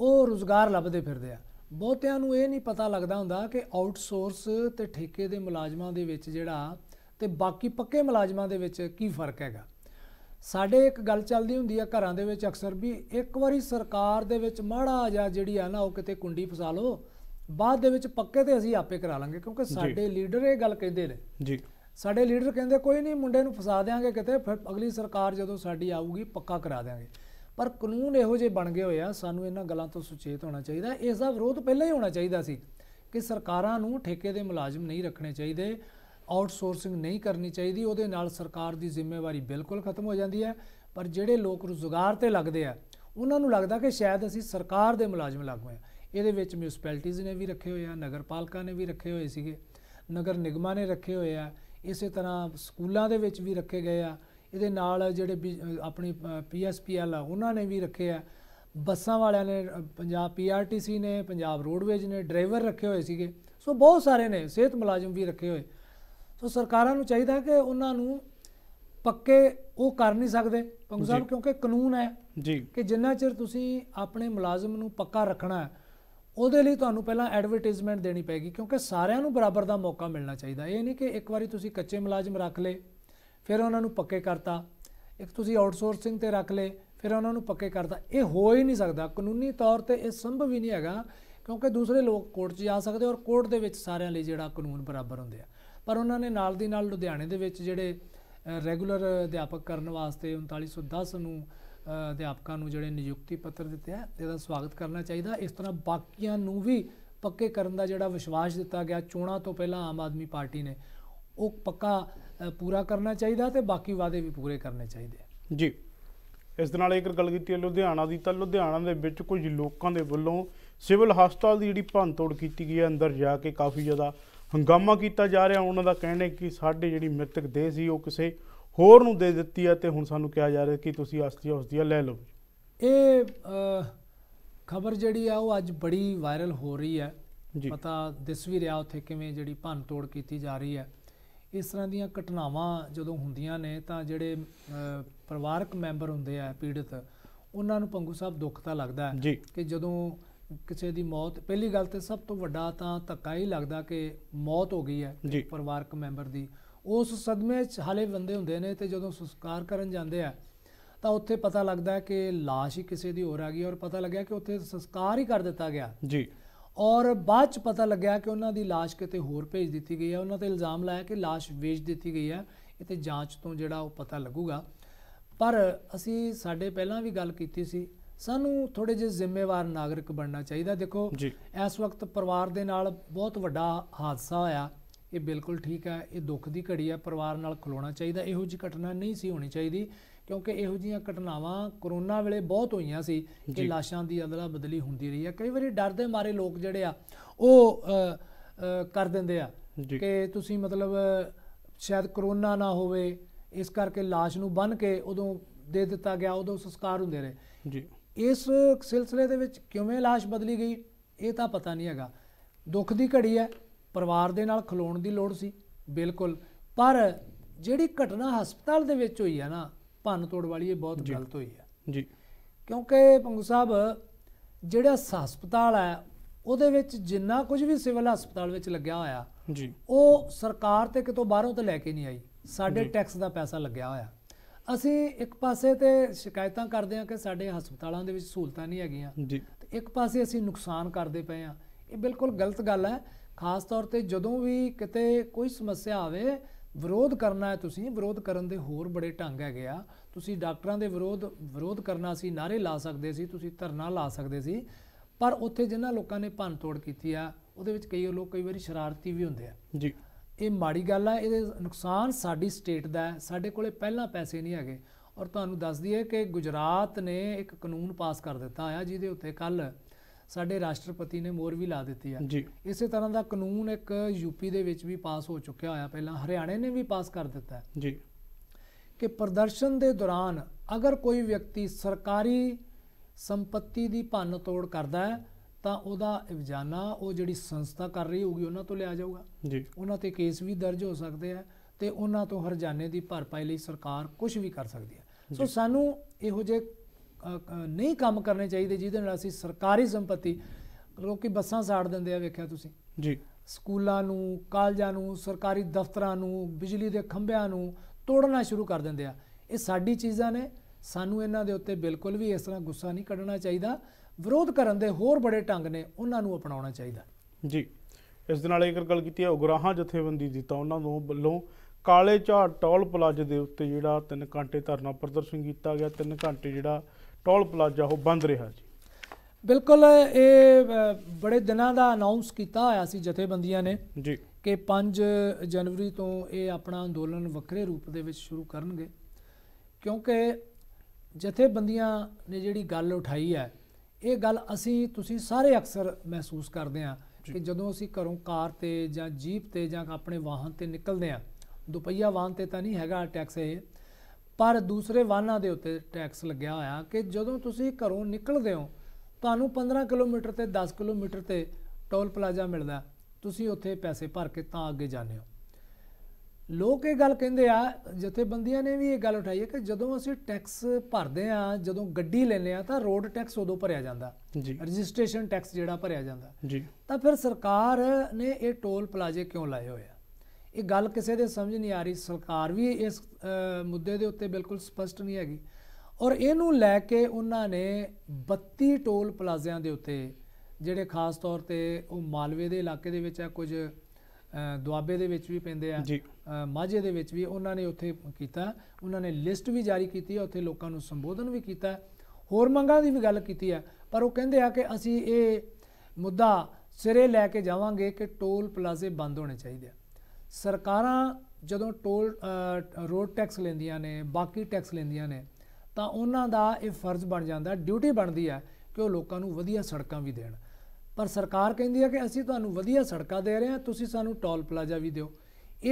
ਉਹ ਰੋਜ਼ਗਾਰ ਲੱਭਦੇ ਫਿਰਦੇ ਆ ਬਹੁਤਿਆਂ ਨੂੰ ਇਹ ਨਹੀਂ ਪਤਾ ਲੱਗਦਾ ਹੁੰਦਾ ਕਿ ਆਊਟਸੋਰਸ ਤੇ ਠੇਕੇ ਦੇ ਮੁਲਾਜ਼ਮਾਂ ਦੇ ਵਿੱਚ ਜਿਹੜਾ ਤੇ ਬਾਕੀ ਪੱਕੇ ਮੁਲਾਜ਼ਮਾਂ ਦੇ ਵਿੱਚ ਕੀ ਫਰਕ ਹੈਗਾ ਸਾਡੇ ਇੱਕ ਗੱਲ ਚੱਲਦੀ ਹੁੰਦੀ ਆ ਘਰਾਂ ਦੇ ਵਿੱਚ ਅਕਸਰ ਵੀ ਇੱਕ ਵਾਰੀ ਸਰਕਾਰ ਦੇ ਵਿੱਚ ਮਾੜਾ ਜਾਂ ਜਿਹੜੀ ਆ ਨਾ ਉਹ ਕਿਤੇ ਕੁੰਡੀ ਫਸਾ ਲਓ ਬਾਅਦ ਦੇ ਵਿੱਚ ਪੱਕੇ ਤੇ ਅਸੀਂ ਆਪੇ ਕਰਾ ਲਾਂਗੇ ਕਿਉਂਕਿ ਸਾਡੇ ਲੀਡਰ ਇਹ ਗੱਲ ਕਹਿੰਦੇ ਨੇ ਜੀ ਸਾਡੇ ਲੀਡਰ ਕਹਿੰਦੇ ਕੋਈ ਨਹੀਂ ਮੁੰਡੇ ਨੂੰ ਫਸਾ ਦੇਾਂਗੇ ਕਿਤੇ ਫਿਰ ਅਗਲੀ ਸਰਕਾਰ ਜਦੋਂ ਸਾਡੀ ਆਊਗੀ ਪੱਕਾ ਕਰਾ ਦੇਾਂਗੇ ਪਰ ਕਾਨੂੰਨ ਇਹੋ ਜੇ ਬਣ ਗਏ ਹੋਏ ਆ ਸਾਨੂੰ ਇਹਨਾਂ ਗੱਲਾਂ ਤੋਂ ਸੁਚੇਤ ਹੋਣਾ ਚਾਹੀਦਾ ਇਸ ਦਾ ਵਿਰੋਧ ਪਹਿਲਾਂ ਹੀ ਹੋਣਾ ਚਾਹੀਦਾ ਸੀ ਕਿ ਸਰਕਾਰਾਂ ਨੂੰ ਠੇਕੇ ਦੇ ਮੁਲਾਜ਼ਮ ਨਹੀਂ ਰੱਖਣੇ ਚਾਹੀਦੇ ਆਊਟਸੋਰਸਿੰਗ ਨਹੀਂ ਕਰਨੀ ਚਾਹੀਦੀ ਉਹਦੇ ਨਾਲ ਸਰਕਾਰ ਦੀ ਜ਼ਿੰਮੇਵਾਰੀ ਬਿਲਕੁਲ ਖਤਮ ਹੋ ਜਾਂਦੀ ਹੈ ਪਰ ਜਿਹੜੇ ਲੋਕ ਰੁਜ਼ਗਾਰ ਤੇ ਲੱਗਦੇ ਆ ਉਹਨਾਂ ਨੂੰ ਲੱਗਦਾ ਕਿ ਸ਼ਾਇਦ ਅਸੀਂ ਸਰਕਾਰ ਦੇ ਮੁਲਾਜ਼ਮ ਲੱਗ ਹੋਏ ਆ ਇਹਦੇ ਵਿੱਚ ਮਿਊਨਿਸਪੈਲਿਟੀਜ਼ ਨੇ ਵੀ ਰੱਖੇ ਹੋਏ ਆ ਨਗਰਪਾਲਿਕਾ ਨੇ ਵੀ ਰੱਖੇ ਹੋਏ ਸੀਗੇ ਨਗਰ ਨਿਗਮਾਂ ਨੇ ਰੱਖੇ ਹੋਏ ਆ ਇਸੇ ਤਰ੍ਹਾਂ ਸਕੂਲਾਂ ਦੇ ਵਿੱਚ ਵੀ ਰੱਖੇ ਗਏ ਆ ਇਹਦੇ ਨਾਲ ਜਿਹੜੇ ਆਪਣੀ ਪੀਐਸਪੀਐਲ ਆ ਉਹਨਾਂ ਨੇ ਵੀ ਰੱਖੇ ਆ ਬੱਸਾਂ ਵਾਲਿਆਂ ਨੇ ਪੰਜਾਬ ਪੀਆਰਟੀਸੀ ਨੇ ਪੰਜਾਬ ਰੋਡਵੇਜ ਨੇ ਡਰਾਈਵਰ ਰੱਖੇ ਹੋਏ ਸੀਗੇ ਸੋ ਬਹੁਤ ਸਾਰੇ ਨੇ ਸਿਹਤ ਮੁਲਾਜ਼ਮ ਵੀ ਰੱਖੇ ਹੋਏ ਸੋ ਸਰਕਾਰਾਂ ਨੂੰ ਚਾਹੀਦਾ ਕਿ ਉਹਨਾਂ ਨੂੰ ਪੱਕੇ ਉਹ ਕਰ ਨਹੀਂ ਸਕਦੇ ਪੰਗੂ ਸਾਹਿਬ ਕਿਉਂਕਿ ਕਾਨੂੰਨ ਹੈ ਜੀ ਕਿ ਜਿੰਨਾ ਚਿਰ ਤੁਸੀਂ ਆਪਣੇ ਮੁਲਾਜ਼ਮ ਨੂੰ ਪੱਕਾ ਰੱਖਣਾ ਹੈ ਉਹਦੇ ਲਈ ਤੁਹਾਨੂੰ ਪਹਿਲਾਂ ਐਡਵਰਟਾਈਜ਼ਮੈਂਟ ਦੇਣੀ ਪੈਗੀ ਕਿਉਂਕਿ ਸਾਰਿਆਂ ਨੂੰ ਬਰਾਬਰ ਦਾ ਮੌਕਾ ਮਿਲਣਾ ਚਾਹੀਦਾ ਇਹ ਨਹੀਂ ਕਿ ਇੱਕ ਵਾਰੀ ਤੁਸੀਂ ਕੱਚੇ ਮੁਲਾਜ਼ਮ ਰੱਖ ਲੇ ਫਿਰ ਉਹਨਾਂ ਨੂੰ ਪੱਕੇ ਕਰਤਾ ਇੱਕ ਤੁਸੀਂ ਆਊਟਸੋਰਸਿੰਗ ਤੇ ਰੱਖ ਲੇ ਫਿਰ ਉਹਨਾਂ ਨੂੰ ਪੱਕੇ ਕਰਤਾ ਇਹ ਹੋ ਹੀ ਨਹੀਂ ਸਕਦਾ ਕਾਨੂੰਨੀ ਤੌਰ ਤੇ ਇਹ ਸੰਭਵ ਹੀ ਨਹੀਂ ਹੈਗਾ ਕਿਉਂਕਿ ਦੂਸਰੇ ਲੋਕ ਕੋਰਟ 'ਚ ਜਾ ਸਕਦੇ ਔਰ ਕੋਰਟ ਦੇ ਵਿੱਚ ਸਾਰਿਆਂ ਲਈ ਜਿਹੜਾ ਕਾਨੂੰਨ ਬਰਾਬਰ ਹੁੰਦੇ ਆ ਪਰ ਉਹਨਾਂ ਨੇ ਨਾਲ ਦੀ ਨਾਲ ਲੁਧਿਆਣੇ ਦੇ ਵਿੱਚ ਜਿਹੜੇ ਰੈਗੂਲਰ ਅਧਿਆਪਕ ਕਰਨ ਵਾਸਤੇ 3910 ਨੂੰ ਅਧਿਆਪਕਾਂ ਨੂੰ ਜਿਹੜੇ ਨਿਯੁਕਤੀ ਪੱਤਰ ਦਿੱਤੇ ਆ ਇਹਦਾ ਸਵਾਗਤ ਕਰਨਾ ਚਾਹੀਦਾ ਇਸ ਤਰ੍ਹਾਂ ਬਾਕੀਆਂ ਨੂੰ ਵੀ ਪੱਕੇ ਕਰਨ ਦਾ ਜਿਹੜਾ ਵਿਸ਼ਵਾਸ ਦਿੱਤਾ ਗਿਆ ਚੋਣਾਂ ਤੋਂ ਪਹਿਲਾਂ ਆਮ ਆਦਮੀ ਪਾਰਟੀ ਨੇ ਉਹ ਪੱਕਾ ਪੂਰਾ ਕਰਨਾ ਚਾਹੀਦਾ ਤੇ ਬਾਕੀ ਵਾਅਦੇ ਵੀ ਪੂਰੇ ਕਰਨੇ ਚਾਹੀਦੇ ਜੀ ਇਸ ਦੇ ਨਾਲ ਇੱਕ ਗੱਲ ਕੀਤੀ ਹੈ ਲੁਧਿਆਣਾ ਦੀ ਤਾਂ ਲੁਧਿਆਣਾ ਦੇ ਵਿੱਚ ਕੁਝ ਲੋਕਾਂ ਦੇ ਵੱਲੋਂ ਸਿਵਲ ਹਸਪਤਾਲ ਦੀ ਜਿਹੜੀ ਭੰਨ ਤੋੜ ਕੀਤੀ ਗਈ ਹੈ ਅੰਦਰ ਜਾ ਕੇ ਕਾਫੀ ਜ਼ਿਆਦਾ ਹੰਗਾਮਾ ਕੀਤਾ ਜਾ ਰਿਹਾ ਉਹਨਾਂ ਦਾ ਕਹਿਣਾ ਕਿ ਸਾਡੇ ਜਿਹੜੀ ਮ੍ਰਿਤਕ ਦੇਹ ਸੀ ਉਹ ਕਿਸੇ ਹੋਰ ਨੂੰ ਦੇ ਦਿੱਤੀ ਹੈ ਤੇ ਹੁਣ ਸਾਨੂੰ ਕਿਹਾ ਜਾ ਰਿਹਾ ਕਿ ਤੁਸੀਂ ਉਸ ਉਸਦੀਆਂ ਲੈ ਲਓ ਇਹ ਖਬਰ ਜਿਹੜੀ ਆ ਉਹ ਅੱਜ ਬੜੀ ਵਾਇਰਲ ਹੋ ਰਹੀ ਹੈ ਪਤਾ ਦਿਸ ਵੀ ਰਿਹਾ ਉੱਥੇ ਕਿਵੇਂ ਜਿਹੜੀ ਭੰਨ ਤੋੜ ਕੀਤੀ ਜਾ ਰਹੀ ਹੈ ਇਸ ਤਰ੍ਹਾਂ ਦੀਆਂ ਘਟਨਾਵਾਂ ਜਦੋਂ ਹੁੰਦੀਆਂ ਨੇ ਤਾਂ ਜਿਹੜੇ ਪਰਿਵਾਰਕ ਮੈਂਬਰ ਹੁੰਦੇ ਆ ਪੀੜਤ ਉਹਨਾਂ ਨੂੰ ਪੰਗੂ ਸਾਹਿਬ ਦੁੱਖ ਤਾਂ ਲੱਗਦਾ ਹੈ ਕਿ ਜਦੋਂ ਕਿਸੇ ਦੀ ਮੌਤ ਪਹਿਲੀ ਗੱਲ ਤੇ ਸਭ ਤੋਂ ਵੱਡਾ ਤਾਂ ਧੱਕਾ ਹੀ ਲੱਗਦਾ ਕਿ ਮੌਤ ਹੋ ਗਈ ਹੈ ਪਰਿਵਾਰਕ ਮੈਂਬਰ ਦੀ ਉਸ ਸਦਮੇ 'ਚ ਹਾਲੇ ਬੰਦੇ ਹੁੰਦੇ ਨੇ ਤੇ ਜਦੋਂ ਸੰਸਕਾਰ ਕਰਨ ਜਾਂਦੇ ਆ ਤਾਂ ਉੱਥੇ ਪਤਾ ਲੱਗਦਾ ਹੈ ਕਿ লাশ ਹੀ ਕਿਸੇ ਦੀ ਹੋਰ ਆ ਗਈ ਔਰ ਪਤਾ ਲੱਗਿਆ ਕਿ ਉੱਥੇ ਸੰਸਕਾਰ ਹੀ ਕਰ ਦਿੱਤਾ ਗਿਆ ਜੀ ਔਰ ਬਾਅਦ 'ਚ ਪਤਾ ਲੱਗਿਆ ਕਿ ਉਹਨਾਂ ਦੀ লাশ ਕਿਤੇ ਹੋਰ ਭੇਜ ਦਿੱਤੀ ਗਈ ਹੈ ਉਹਨਾਂ ਤੇ ਇਲਜ਼ਾਮ ਲਾਇਆ ਕਿ লাশ ਵੇਚ ਦਿੱਤੀ ਗਈ ਹੈ ਇਹ ਤੇ ਜਾਂਚ ਤੋਂ ਜਿਹੜਾ ਉਹ ਪਤਾ ਲੱਗੂਗਾ ਪਰ ਅਸੀਂ ਸਾਡੇ ਪਹਿਲਾਂ ਵੀ ਗੱਲ ਕੀਤੀ ਸੀ ਸਾਨੂੰ ਥੋੜੇ ਜਿਹਾ ਜ਼ਿੰਮੇਵਾਰ ਨਾਗਰਿਕ ਬਣਨਾ ਚਾਹੀਦਾ ਦੇਖੋ ਇਸ ਵਕਤ ਪਰਿਵਾਰ ਦੇ ਨਾਲ ਬਹੁਤ ਵੱਡਾ ਹਾਦਸਾ ਹੋਇਆ ਇਹ ਬਿਲਕੁਲ ਠੀਕ ਹੈ ਇਹ ਦੁੱਖ ਦੀ ਘੜੀ ਹੈ ਪਰਿਵਾਰ ਨਾਲ ਖਲੋਣਾ ਚਾਹੀਦਾ ਇਹੋ ਜੀ ਘਟਨਾ ਨਹੀਂ ਸੀ ਹੋਣੀ ਚਾਹੀਦੀ ਕਿਉਂਕਿ ਇਹੋ ਜੀਆਂ ਘਟਨਾਵਾਂ ਕਰੋਨਾ ਵੇਲੇ ਬਹੁਤ ਹੋਈਆਂ ਸੀ ਕਿ ਲਾਸ਼ਾਂ ਦੀ ਅਦਲਾ ਬਦਲੀ ਹੁੰਦੀ ਰਹੀ ਹੈ ਕਈ ਵਾਰੀ ਡਰ ਦੇ ਮਾਰੇ ਲੋਕ ਜਿਹੜੇ ਆ ਉਹ ਕਰ ਦਿੰਦੇ ਆ ਕਿ ਤੁਸੀਂ ਮਤਲਬ ਸ਼ਾਇਦ ਕਰੋਨਾ ਨਾ ਹੋਵੇ ਇਸ ਕਰਕੇ ਲਾਸ਼ ਨੂੰ ਬੰਨ ਕੇ ਉਦੋਂ ਦੇ ਦਿੱਤਾ ਗਿਆ ਉਦੋਂ ਸੰਸਕਾਰ ਹੁੰਦੇ ਰਹੇ ਜੀ ਇਸ ਸਿਲਸਿਲੇ ਦੇ ਵਿੱਚ ਕਿਵੇਂ লাশ ਬਦਲੀ ਗਈ ਇਹ ਤਾਂ ਪਤਾ ਨਹੀਂ ਹੈਗਾ ਦੁੱਖ ਦੀ ਘੜੀ ਹੈ ਪਰਿਵਾਰ ਦੇ ਨਾਲ ਖਲੋਣ ਦੀ ਲੋੜ ਸੀ ਬਿਲਕੁਲ ਪਰ ਜਿਹੜੀ ਘਟਨਾ ਹਸਪਤਾਲ ਦੇ ਵਿੱਚ ਹੋਈ ਹੈ ਨਾ ਭੰਨ ਤੋੜ ਵਾਲੀ ਇਹ ਬਹੁਤ ਗਲਤ ਹੋਈ ਹੈ ਜੀ ਕਿਉਂਕਿ ਪੰਗੂ ਸਾਹਿਬ ਜਿਹੜਾ ਹਸਪਤਾਲ ਹੈ ਉਹਦੇ ਵਿੱਚ ਜਿੰਨਾ ਕੁਝ ਵੀ ਸਿਵਲ ਹਸਪਤਾਲ ਵਿੱਚ ਲੱਗਿਆ ਹੋਇਆ ਜੀ ਉਹ ਸਰਕਾਰ ਤੇ ਕਿਤੋਂ ਬਾਹਰੋਂ ਤੇ ਲੈ ਕੇ ਨਹੀਂ ਆਈ ਸਾਡੇ ਟੈਕਸ ਦਾ ਪੈਸਾ ਲੱਗਿਆ ਹੋਇਆ ਅਸੀਂ ਇੱਕ ਪਾਸੇ ਤੇ ਸ਼ਿਕਾਇਤਾਂ ਕਰਦੇ ਹਾਂ ਕਿ ਸਾਡੇ ਹਸਪਤਾਲਾਂ ਦੇ ਵਿੱਚ ਸਹੂਲਤਾਂ ਨਹੀਂ ਹੈਗੀਆਂ ਜੀ ਤੇ ਇੱਕ ਪਾਸੇ ਅਸੀਂ ਨੁਕਸਾਨ ਕਰਦੇ ਪਏ ਆ ਇਹ ਬਿਲਕੁਲ ਗਲਤ ਗੱਲ ਹੈ ਖਾਸ ਤੌਰ ਤੇ ਜਦੋਂ ਵੀ ਕਿਤੇ ਕੋਈ ਸਮੱਸਿਆ ਆਵੇ ਵਿਰੋਧ ਕਰਨਾ ਹੈ ਤੁਸੀਂ ਵਿਰੋਧ ਕਰਨ ਦੇ ਹੋਰ ਬੜੇ ਢੰਗ ਹੈਗੇ ਆ ਤੁਸੀਂ ਡਾਕਟਰਾਂ ਦੇ ਵਿਰੋਧ ਵਿਰੋਧ ਕਰਨਾ ਸੀ ਨਾਰੇ ਲਾ ਸਕਦੇ ਸੀ ਤੁਸੀਂ ਧਰਨਾ ਲਾ ਸਕਦੇ ਸੀ ਪਰ ਉੱਥੇ ਜਿਨ੍ਹਾਂ ਲੋਕਾਂ ਨੇ ਭੰਨ ਤੋੜ ਕੀਤੀ ਆ ਉਹਦੇ ਵਿੱਚ ਕਈ ਲੋਕ ਕਈ ਵਾਰੀ ਸ਼ਰਾਰਤੀ ਵੀ ਹੁੰਦੇ ਆ ਜੀ ਇਹ ਮਾੜੀ ਗੱਲ ਆ ਇਹਦੇ ਨੁਕਸਾਨ ਸਾਡੀ ਸਟੇਟ ਦਾ ਹੈ ਸਾਡੇ ਕੋਲੇ ਪਹਿਲਾਂ ਪੈਸੇ ਨਹੀਂ ਹੈਗੇ ਔਰ ਤੁਹਾਨੂੰ ਦੱਸ ਦਈਏ ਕਿ ਗੁਜਰਾਤ ਨੇ ਇੱਕ ਕਾਨੂੰਨ ਪਾਸ ਕਰ ਦਿੱਤਾ ਆ ਜਿਹਦੇ ਉੱਤੇ ਕੱਲ ਸਾਡੇ ਰਾਸ਼ਟਰਪਤੀ ਨੇ ਮੋਹਰ ਵੀ ਲਾ ਦਿੱਤੀ ਆ ਇਸੇ ਤਰ੍ਹਾਂ ਦਾ ਕਾਨੂੰਨ ਇੱਕ ਯੂਪੀ ਦੇ ਵਿੱਚ ਵੀ ਪਾਸ ਹੋ ਚੁੱਕਿਆ ਹੋਇਆ ਪਹਿਲਾਂ ਹਰਿਆਣੇ ਨੇ ਵੀ ਪਾਸ ਕਰ ਦਿੱਤਾ ਜੀ ਕਿ ਪ੍ਰਦਰਸ਼ਨ ਦੇ ਦੌਰਾਨ ਅਗਰ ਕੋਈ ਵਿਅਕਤੀ ਸਰਕਾਰੀ ਸੰਪਤੀ ਦੀ ਭੰਨ ਤੋੜ ਕਰਦਾ ਹੈ ਤਾਂ ਉਹਦਾ ਇਵਜਾਨਾ ਉਹ ਜਿਹੜੀ ਸੰਸਥਾ ਕਰ ਰਹੀ ਹੋਊਗੀ ਉਹਨਾਂ ਤੋਂ ਲਿਆ ਜਾਊਗਾ ਜੀ ਉਹਨਾਂ ਤੇ ਕੇਸ ਵੀ ਦਰਜ ਹੋ ਸਕਦੇ ਆ ਤੇ ਉਹਨਾਂ ਤੋਂ ਹਰਜਾਨੇ ਦੀ ਭਰਪਾਈ ਲਈ ਸਰਕਾਰ ਕੁਝ ਵੀ ਕਰ ਸਕਦੀ ਹੈ ਸੋ ਸਾਨੂੰ ਇਹੋ ਜੇ ਨਹੀਂ ਕੰਮ ਕਰਨੇ ਚਾਹੀਦੇ ਜਿਹਦੇ ਨਾਲ ਅਸੀਂ ਸਰਕਾਰੀ ਸੰਪਤੀ ਲੋਕੀ ਬੱਸਾਂ ਸਾੜ ਦਿੰਦੇ ਆ ਵੇਖਿਆ ਤੁਸੀਂ ਜੀ ਸਕੂਲਾਂ ਨੂੰ ਕਾਲਜਾਂ ਨੂੰ ਸਰਕਾਰੀ ਦਫ਼ਤਰਾਂ ਨੂੰ ਬਿਜਲੀ ਦੇ ਖੰਭਿਆਂ ਨੂੰ ਤੋੜਨਾ ਸ਼ੁਰੂ ਕਰ ਦਿੰਦੇ ਆ ਇਹ ਸਾਡੀ ਚੀਜ਼ਾਂ ਨੇ ਸਾਨੂੰ ਇਹਨਾਂ ਦੇ ਉੱਤੇ ਬਿਲਕੁਲ ਵੀ ਇਸ ਤਰ੍ਹਾਂ ਗੁੱਸਾ ਨਹੀਂ ਕੱਢਣਾ ਚਾਹੀਦਾ ਵਿਰੋਧ ਕਰਨ ਦੇ ਹੋਰ ਬੜੇ ਢੰਗ ਨੇ ਉਹਨਾਂ ਨੂੰ ਅਪਣਾਉਣਾ ਚਾਹੀਦਾ ਜੀ ਇਸ ਦੇ ਨਾਲ ਇੱਕ ਗੱਲ ਕੀਤੀ ਹੈ ਉਗਰਾਹਾਂ ਜਥੇਬੰਦੀ ਦੀ ਤਾਂ ਉਹਨਾਂ ਨੂੰ ਵੱਲੋਂ ਕਾਲੇ ਝਾੜ ਟੋਲ ਪਲਾਜ਼ੇ ਦੇ ਉੱਤੇ ਜਿਹੜਾ 3 ਘੰਟੇ ਧਰਨਾ ਪ੍ਰਦਰਸ਼ਨ ਕੀਤਾ ਗਿਆ 3 ਘੰਟੇ ਜਿਹੜਾ ਟੋਲ ਪਲਾਜ਼ਾ ਉਹ ਬੰਦ ਰਿਹਾ ਜੀ ਬਿਲਕੁਲ ਇਹ ਬੜੇ ਦਿਨਾਂ ਦਾ ਅਨਾਉਂਸ ਕੀਤਾ ਹੋਇਆ ਸੀ ਜਥੇਬੰਦੀਆਂ ਨੇ ਜੀ ਕਿ 5 ਜਨਵਰੀ ਤੋਂ ਇਹ ਆਪਣਾ ਅੰਦੋਲਨ ਵੱਖਰੇ ਰੂਪ ਦੇ ਵਿੱਚ ਸ਼ੁਰੂ ਕਰਨਗੇ ਕਿਉਂਕਿ ਜਥੇਬੰਦੀਆਂ ਨੇ ਜਿਹੜੀ ਗੱਲ ਉਠਾਈ ਹੈ ਇਹ ਗੱਲ ਅਸੀਂ ਤੁਸੀਂ ਸਾਰੇ ਅਕਸਰ ਮਹਿਸੂਸ ਕਰਦੇ ਆ ਕਿ ਜਦੋਂ ਅਸੀਂ ਘਰੋਂ ਕਾਰ ਤੇ ਜਾਂ ਜੀਪ ਤੇ ਜਾਂ ਆਪਣੇ ਵਾਹਨ ਤੇ ਨਿਕਲਦੇ ਆ ਦੁਪਹੀਆ ਵਾਹਨ ਤੇ ਤਾਂ ਨਹੀਂ ਹੈਗਾ ਟੈਕਸ ਇਹ ਪਰ ਦੂਸਰੇ ਵਾਹਨਾਂ ਦੇ ਉੱਤੇ ਟੈਕਸ ਲੱਗਿਆ ਹੋਇਆ ਕਿ ਜਦੋਂ ਤੁਸੀਂ ਘਰੋਂ ਨਿਕਲਦੇ ਹੋ ਤੁਹਾਨੂੰ 15 ਕਿਲੋਮੀਟਰ ਤੇ 10 ਕਿਲੋਮੀਟਰ ਤੇ ਟੋਲ ਪਲਾਜ਼ਾ ਮਿਲਦਾ ਤੁਸੀਂ ਉੱਥੇ ਪੈਸੇ ਭਰ ਕੇ ਤਾਂ ਅੱਗੇ ਜਾਂਦੇ ਹੋ ਲੋਕ ਇਹ ਗੱਲ ਕਹਿੰਦੇ ਆ ਜਥੇਬੰਦੀਆਂ ਨੇ ਵੀ ਇਹ ਗੱਲ ਉਠਾਈ ਹੈ ਕਿ ਜਦੋਂ ਅਸੀਂ ਟੈਕਸ ਭਰਦੇ ਆ ਜਦੋਂ ਗੱਡੀ ਲੈਨੇ ਆ ਤਾਂ ਰੋਡ ਟੈਕਸ ਉਦੋਂ ਭਰਿਆ ਜਾਂਦਾ ਜੀ ਰਜਿਸਟ੍ਰੇਸ਼ਨ ਟੈਕਸ ਜਿਹੜਾ ਭਰਿਆ ਜਾਂਦਾ ਜੀ ਤਾਂ ਫਿਰ ਸਰਕਾਰ ਨੇ ਇਹ ਟੋਲ ਪਲਾਜ਼ੇ ਕਿਉਂ ਲਾਏ ਹੋਏ ਆ ਇਹ ਗੱਲ ਕਿਸੇ ਦੇ ਸਮਝ ਨਹੀਂ ਆ ਰਹੀ ਸਰਕਾਰ ਵੀ ਇਸ ਮੁੱਦੇ ਦੇ ਉੱਤੇ ਬਿਲਕੁਲ ਸਪਸ਼ਟ ਨਹੀਂ ਹੈਗੀ ਔਰ ਇਹਨੂੰ ਲੈ ਕੇ ਉਹਨਾਂ ਨੇ 32 ਟੋਲ ਪਲਾਜ਼ਿਆਂ ਦੇ ਉੱਤੇ ਜਿਹੜੇ ਖਾਸ ਤੌਰ ਤੇ ਉਹ ਮਾਲਵੇ ਦੇ ਇਲਾਕੇ ਦੇ ਵਿੱਚ ਆ ਕੁਝ ਦੁਆਬੇ ਦੇ ਵਿੱਚ ਵੀ ਪੈਂਦੇ ਆ ਮਾਝੇ ਦੇ ਵਿੱਚ ਵੀ ਉਹਨਾਂ ਨੇ ਉੱਥੇ ਕੀਤਾ ਉਹਨਾਂ ਨੇ ਲਿਸਟ ਵੀ ਜਾਰੀ ਕੀਤੀ ਹੈ ਉੱਥੇ ਲੋਕਾਂ ਨੂੰ ਸੰਬੋਧਨ ਵੀ ਕੀਤਾ ਹੋਰ ਮੰਗਾਂ ਦੀ ਵੀ ਗੱਲ ਕੀਤੀ ਹੈ ਪਰ ਉਹ ਕਹਿੰਦੇ ਆ ਕਿ ਅਸੀਂ ਇਹ ਮੁੱਦਾ ਸਿਰੇ ਲੈ ਕੇ ਜਾਵਾਂਗੇ ਕਿ ਟੋਲ ਪਲਾਜ਼ੇ ਬੰਦ ਹੋਣੇ ਚਾਹੀਦੇ ਸਰਕਾਰਾਂ ਜਦੋਂ ਟੋਲ ਰੋਡ ਟੈਕਸ ਲੈਂਦੀਆਂ ਨੇ ਬਾਕੀ ਟੈਕਸ ਲੈਂਦੀਆਂ ਨੇ ਤਾਂ ਉਹਨਾਂ ਦਾ ਇਹ ਫਰਜ਼ ਬਣ ਜਾਂਦਾ ਡਿਊਟੀ ਬਣਦੀ ਹੈ ਕਿ ਉਹ ਲੋਕਾਂ ਨੂੰ ਵਧੀਆ ਸੜਕਾਂ ਵੀ ਦੇਣ ਪਰ ਸਰਕਾਰ ਕਹਿੰਦੀ ਹੈ ਕਿ ਅਸੀਂ ਤੁਹਾਨੂੰ ਵਧੀਆ ਸੜਕਾਂ ਦੇ ਰਹੇ ਹਾਂ ਤੁਸੀਂ ਸਾਨੂੰ ਟੋਲ ਪਲਾਜ਼ਾ ਵੀ ਦਿਓ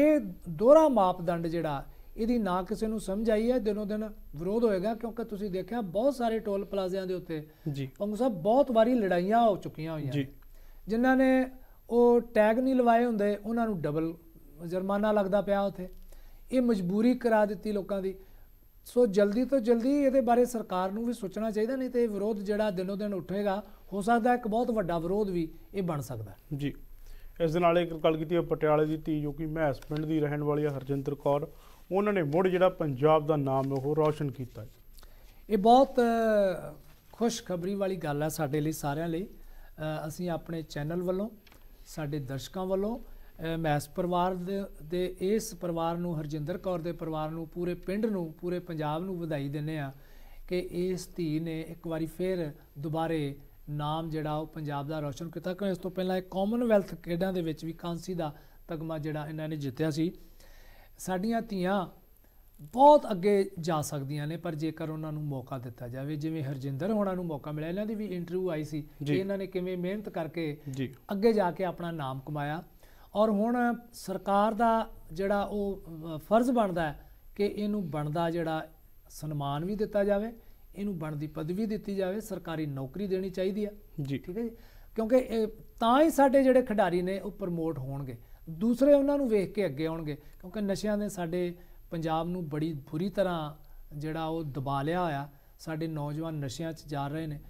ਇਹ ਦੋਹਰਾ ਮਾਪਦੰਡ ਜਿਹੜਾ ਇਹਦੀ ਨਾ ਕਿਸੇ ਨੂੰ ਸਮਝ ਆਈ ਹੈ ਦਿਨੋ ਦਿਨ ਵਿਰੋਧ ਹੋਏਗਾ ਕਿਉਂਕਿ ਤੁਸੀਂ ਦੇਖਿਆ ਬਹੁਤ ਸਾਰੇ ਟੋਲ ਪਲਾਜ਼ਿਆਂ ਦੇ ਉੱਤੇ ਜੀ ਪੰਗੂ ਸਾਹਿਬ ਬਹੁਤ ਵਾਰੀ ਲੜਾਈਆਂ ਹੋ ਚੁੱਕੀਆਂ ਹੋਈਆਂ ਜੀ ਜਿਨ੍ਹਾਂ ਨੇ ਉਹ ਟੈਗ ਨਹੀਂ ਲਵਾਏ ਹੁੰਦੇ ਉਹਨਾਂ ਨੂੰ ਡਬਲ ਜੁਰਮਾਨਾ ਲੱਗਦਾ ਪਿਆ ਉੱਥੇ ਇਹ ਮਜਬੂਰੀ ਕਰਾ ਦਿੱਤੀ ਲੋਕਾਂ ਦੀ ਸੋ ਜਲਦੀ ਤੋਂ ਜਲਦੀ ਇਹਦੇ ਬਾਰੇ ਸਰਕਾਰ ਨੂੰ ਵੀ ਸੋਚਣਾ ਚਾਹੀਦਾ ਨਹੀਂ ਤੇ ਇਹ ਵਿਰੋਧ ਜਿਹੜਾ ਦਿਨੋ ਦਿਨ ਉੱਠੇਗਾ ਹੋ ਸਕਦਾ ਇੱਕ ਬਹੁਤ ਵੱਡਾ ਵਿਰੋਧ ਵੀ ਇਹ ਬਣ ਸਕਦਾ ਜੀ ਇਸ ਦੇ ਨਾਲ ਇੱਕ ਗੱਲ ਕੀਤੀ ਹੈ ਪਟਿਆਲੇ ਦੀ ਧੀ ਜੋ ਕਿ ਮਹਿਸ ਪਿੰਡ ਦੀ ਰਹਿਣ ਵਾਲੀ ਹੈ ਹਰਜਿੰਦਰ ਕੌਰ ਉਹਨਾਂ ਨੇ ਮੁੜ ਜਿਹੜਾ ਪੰਜਾਬ ਦਾ ਨਾਮ ਉਹ ਰੌਸ਼ਨ ਕੀਤਾ ਇਹ ਬਹੁਤ ਖੁਸ਼ਖਬਰੀ ਵਾਲੀ ਗੱਲ ਹੈ ਸਾਡੇ ਲਈ ਸਾਰਿਆਂ ਲਈ ਅਸੀਂ ਆਪਣੇ ਚੈਨਲ ਵੱਲੋਂ ਸਾਡੇ ਦਰਸ਼ਕਾਂ ਵੱਲੋਂ ਮੈਸ ਪਰਿਵਾਰ ਦੇ ਇਸ ਪਰਿਵਾਰ ਨੂੰ ਹਰਜਿੰਦਰ ਕੌਰ ਦੇ ਪਰਿਵਾਰ ਨੂੰ ਪੂਰੇ ਪਿੰਡ ਨੂੰ ਪੂਰੇ ਪੰਜਾਬ ਨੂੰ ਵਧਾਈ ਦਿੰਨੇ ਆ ਕਿ ਇਸ ਧੀ ਨੇ ਇੱਕ ਵਾਰੀ ਫੇਰ ਦੁਬਾਰੇ ਨਾਮ ਜਿਹੜਾ ਉਹ ਪੰਜਾਬ ਦਾ ਰੋਸ਼ਨ ਕੀਤਾ ਕਿ ਇਸ ਤੋਂ ਪਹਿਲਾਂ ਇਹ ਕਾਮਨਵੈਲਥ ਖੇਡਾਂ ਦੇ ਵਿੱਚ ਵੀ ਕਾਂਸੀ ਦਾ ਤਗਮਾ ਜਿਹੜਾ ਇਹਨਾਂ ਨੇ ਜਿੱਤਿਆ ਸੀ ਸਾਡੀਆਂ ਧੀਆਂ ਬਹੁਤ ਅੱਗੇ ਜਾ ਸਕਦੀਆਂ ਨੇ ਪਰ ਜੇਕਰ ਉਹਨਾਂ ਨੂੰ ਮੌਕਾ ਦਿੱਤਾ ਜਾਵੇ ਜਿਵੇਂ ਹਰਜਿੰਦਰ ਹੋਣਾ ਨੂੰ ਮੌਕਾ ਮਿਲਿਆ ਇਹਨਾਂ ਦੀ ਵੀ ਇੰਟਰਵਿਊ ਆਈ ਸੀ ਇਹਨਾਂ ਨੇ ਕਿਵੇਂ ਮਿਹਨਤ ਕਰਕੇ ਅੱਗੇ ਜਾ ਕੇ ਆਪਣਾ ਨਾਮ ਕਮਾਇਆ ਔਰ ਹੁਣ ਸਰਕਾਰ ਦਾ ਜਿਹੜਾ ਉਹ ਫਰਜ਼ ਬਣਦਾ ਕਿ ਇਹਨੂੰ ਬਣਦਾ ਜਿਹੜਾ ਸਨਮਾਨ ਵੀ ਦਿੱਤਾ ਜਾਵੇ ਇਹਨੂੰ ਬਣਦੀ ਪਦਵੀ ਦਿੱਤੀ ਜਾਵੇ ਸਰਕਾਰੀ ਨੌਕਰੀ ਦੇਣੀ ਚਾਹੀਦੀ ਆ ਜੀ ਠੀਕ ਹੈ ਜੀ ਕਿਉਂਕਿ ਤਾਂ ਹੀ ਸਾਡੇ ਜਿਹੜੇ ਖਿਡਾਰੀ ਨੇ ਉਹ ਪ੍ਰਮੋਟ ਹੋਣਗੇ ਦੂਸਰੇ ਉਹਨਾਂ ਨੂੰ ਵੇਖ ਕੇ ਅੱਗੇ ਆਉਣਗੇ ਕਿਉਂਕਿ ਨਸ਼ਿਆਂ ਨੇ ਸਾਡੇ ਪੰਜਾਬ ਨੂੰ ਬੜੀ ਬੁਰੀ ਤਰ੍ਹਾਂ ਜਿਹੜਾ ਉਹ ਦਬਾ ਲਿਆ ਹੋਇਆ ਸਾਡੇ ਨੌਜਵਾਨ ਨਸ਼ਿਆਂ 'ਚ ਜਾ ਰਹੇ ਨੇ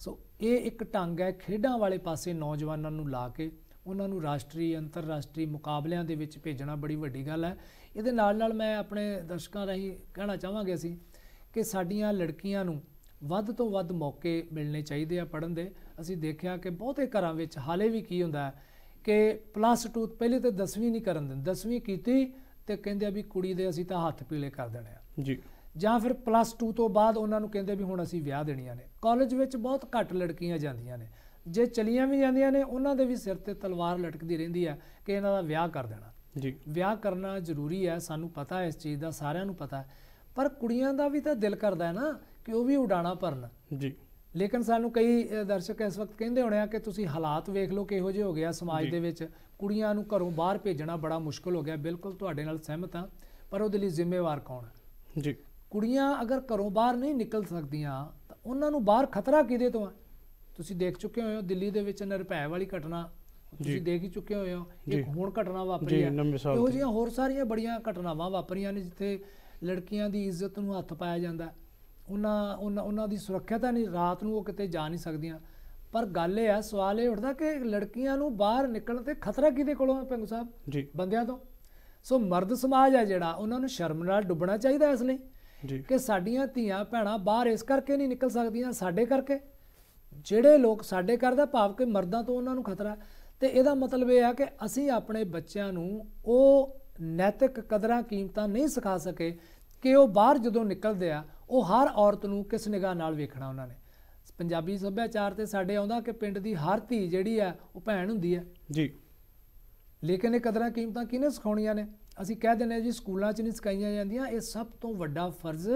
ਸੋ ਇਹ ਇੱਕ ਢੰਗ ਹੈ ਖੇਡਾਂ ਵਾਲੇ ਪਾਸੇ ਨੌਜਵਾਨਾਂ ਨੂੰ ਲਾ ਕੇ ਉਹਨਾਂ ਨੂੰ ਰਾਸ਼ਟਰੀ ਅੰਤਰਰਾਸ਼ਟਰੀ ਮੁਕਾਬਲਿਆਂ ਦੇ ਵਿੱਚ ਭੇਜਣਾ ਬੜੀ ਵੱਡੀ ਗੱਲ ਹੈ ਇਹਦੇ ਨਾਲ ਨਾਲ ਮੈਂ ਆਪਣੇ ਦਰਸ਼ਕਾਂ ਰਾਹੀਂ ਕਹਿਣਾ ਚਾਹਾਂਗੇ ਅਸੀਂ ਕਿ ਸਾਡੀਆਂ ਲੜਕੀਆਂ ਨੂੰ ਵੱਧ ਤੋਂ ਵੱਧ ਮੌਕੇ ਮਿਲਣੇ ਚਾਹੀਦੇ ਆ ਪੜਨ ਦੇ ਅਸੀਂ ਦੇਖਿਆ ਕਿ ਬਹੁਤੇ ਘਰਾਂ ਵਿੱਚ ਹਾਲੇ ਵੀ ਕੀ ਹੁੰਦਾ ਹੈ ਕਿ ਪਲੱਸ 2 ਪਹਿਲੇ ਤੇ 10ਵੀਂ ਨਹੀਂ ਕਰਨ ਦਿੰਦੇ 10ਵੀਂ ਕੀਤੀ ਤੇ ਕਹਿੰਦੇ ਆ ਵੀ ਕੁੜੀ ਦੇ ਅਸੀਂ ਤਾਂ ਹੱਥ ਪੀਲੇ ਕਰ ਦੇਣੇ ਆ ਜੀ ਜਾਂ ਫਿਰ ਪਲੱਸ 2 ਤੋਂ ਬਾਅਦ ਉਹਨਾਂ ਨੂੰ ਕਹਿੰਦੇ ਵੀ ਹੁਣ ਅਸੀਂ ਵਿਆਹ ਦੇਣੀਆਂ ਨੇ ਕਾਲਜ ਵਿੱਚ ਬਹੁਤ ਘੱਟ ਲੜਕੀਆਂ ਜਾਂਦੀਆਂ ਨੇ ਜੇ ਚਲੀਆਂ ਵੀ ਜਾਂਦੀਆਂ ਨੇ ਉਹਨਾਂ ਦੇ ਵੀ ਸਿਰ ਤੇ ਤਲਵਾਰ ਲਟਕਦੀ ਰਹਿੰਦੀ ਹੈ ਕਿ ਇਹਨਾਂ ਦਾ ਵਿਆਹ ਕਰ ਦੇਣਾ ਜੀ ਵਿਆਹ ਕਰਨਾ ਜ਼ਰੂਰੀ ਹੈ ਸਾਨੂੰ ਪਤਾ ਇਸ ਚੀਜ਼ ਦਾ ਸਾਰਿਆਂ ਨੂੰ ਪਤਾ ਪਰ ਕੁੜੀਆਂ ਦਾ ਵੀ ਤਾਂ ਦਿਲ ਕਰਦਾ ਹੈ ਨਾ ਕਿ ਉਹ ਵੀ ਉਡਾਣਾ ਭਰਨ ਜੀ ਲੇਕਿਨ ਸਾਨੂੰ ਕਈ ਦਰਸ਼ਕ ਇਸ ਵਕਤ ਕਹਿੰਦੇ ਹੋਣੇ ਆ ਕਿ ਤੁਸੀਂ ਹਾਲਾਤ ਵੇਖ ਲਓ ਕਿਹੋ ਜਿਹੇ ਹੋ ਗਿਆ ਸਮਾਜ ਦੇ ਵਿੱਚ ਕੁੜੀਆਂ ਨੂੰ ਘਰੋਂ ਬਾਹਰ ਭੇਜਣਾ ਬੜਾ ਮੁਸ਼ਕਲ ਹੋ ਗਿਆ ਬਿਲਕੁਲ ਤੁਹਾਡੇ ਨਾਲ ਸਹਿਮਤ ਹਾਂ ਪਰ ਉਹਦੇ ਲਈ ਜ਼ਿੰਮੇਵਾਰ ਕੌਣ ਹੈ ਜੀ ਕੁੜੀਆਂ ਅਗਰ ਘਰੋਂ ਬਾਹਰ ਨਹੀਂ ਨਿਕਲ ਸਕਦੀਆਂ ਤਾਂ ਉਹਨਾਂ ਨੂੰ ਬਾਹਰ ਖਤਰਾ ਕਿਹਦੇ ਤੋਂ ਆ ਤੁਸੀਂ ਦੇਖ ਚੁੱਕੇ ਹੋ ਦਿੱਲੀ ਦੇ ਵਿੱਚ ਨਰਪੈ ਵਾਲੀ ਘਟਨਾ ਤੁਸੀਂ ਦੇਖ ਹੀ ਚੁੱਕੇ ਹੋਏ ਹੋ ਇੱਕ ਹੋਰ ਘਟਨਾ ਵਾਪਰੀ ਹੈ ਇਹੋ ਜਿਹੀਆਂ ਹੋਰ ਸਾਰੀਆਂ ਬੜੀਆਂ ਘਟਨਾਵਾਂ ਵਾਪਰੀਆਂ ਨੇ ਜਿੱਥੇ ਲੜਕੀਆਂ ਦੀ ਇੱਜ਼ਤ ਨੂੰ ਹੱਥ ਪਾਇਆ ਜਾਂਦਾ ਉਹਨਾਂ ਉਹਨਾਂ ਦੀ ਸੁਰੱਖਿਆ ਤਾਂ ਨਹੀਂ ਰਾਤ ਨੂੰ ਉਹ ਕਿਤੇ ਜਾ ਨਹੀਂ ਸਕਦੀਆਂ ਪਰ ਗੱਲ ਇਹ ਆ ਸਵਾਲ ਇਹ ਉੱਠਦਾ ਕਿ ਲੜਕੀਆਂ ਨੂੰ ਬਾਹਰ ਨਿਕਲਣ ਤੇ ਖਤਰਾ ਕਿਹਦੇ ਕੋਲੋਂ ਹੈ ਸਾਹਿਬ ਜੀ ਬੰਦਿਆਂ ਤੋਂ ਸੋ ਮਰਦ ਸਮਾਜ ਆ ਜਿਹੜਾ ਉਹਨਾਂ ਨੂੰ ਸ਼ਰਮ ਨਾਲ ਡੁੱਬਣਾ ਚਾਹੀਦਾ ਇਸ ਲਈ ਕਿ ਸਾਡੀਆਂ ਧੀਆਂ ਭੈਣਾਂ ਬਾਹਰ ਇਸ ਕਰਕੇ ਨਹੀਂ ਨਿਕਲ ਸਕਦੀਆਂ ਸਾਡੇ ਕਰਕੇ ਜਿਹੜੇ ਲੋਕ ਸਾਡੇ ਘਰ ਦਾ ਭਾਵ ਕਿ ਮਰਦਾਂ ਤੋਂ ਉਹਨਾਂ ਨੂੰ ਖਤਰਾ ਤੇ ਇਹਦਾ ਮਤਲਬ ਇਹ ਆ ਕਿ ਅਸੀਂ ਆਪਣੇ ਬੱਚਿਆਂ ਨੂੰ ਉਹ ਨੈਤਿਕ ਕਦਰਾਂ ਕੀਮਤਾਂ ਨਹੀਂ ਸਿਖਾ ਸਕੇ ਕਿ ਉਹ ਬਾਹਰ ਜਦੋਂ ਨਿਕਲਦੇ ਆ ਉਹ ਹਰ ਔਰਤ ਨੂੰ ਕਿਸ ਨਿਗਾਹ ਨਾਲ ਵੇਖਣਾ ਉਹਨਾਂ ਨੇ ਪੰਜਾਬੀ ਸੱਭਿਆਚਾਰ ਤੇ ਸਾਡੇ ਆਉਂਦਾ ਕਿ ਪਿੰਡ ਦੀ ਹਰ ਧੀ ਜਿਹੜੀ ਆ ਉਹ ਭੈਣ ਹੁੰਦੀ ਆ ਜੀ ਲੇਕਿਨ ਇਹ ਕਦਰਾਂ ਕੀਮਤਾਂ ਕਿਹਨੇ ਸਿਖਾਉਣੀਆਂ ਨੇ ਅਸੀਂ ਕਹਿ ਦਿੰਦੇ ਜੀ ਸਕੂਲਾਂ 'ਚ ਨਹੀਂ ਸਿਖਾਈਆਂ ਜਾਂਦੀਆਂ ਇਹ ਸਭ ਤੋਂ ਵੱਡਾ ਫਰਜ਼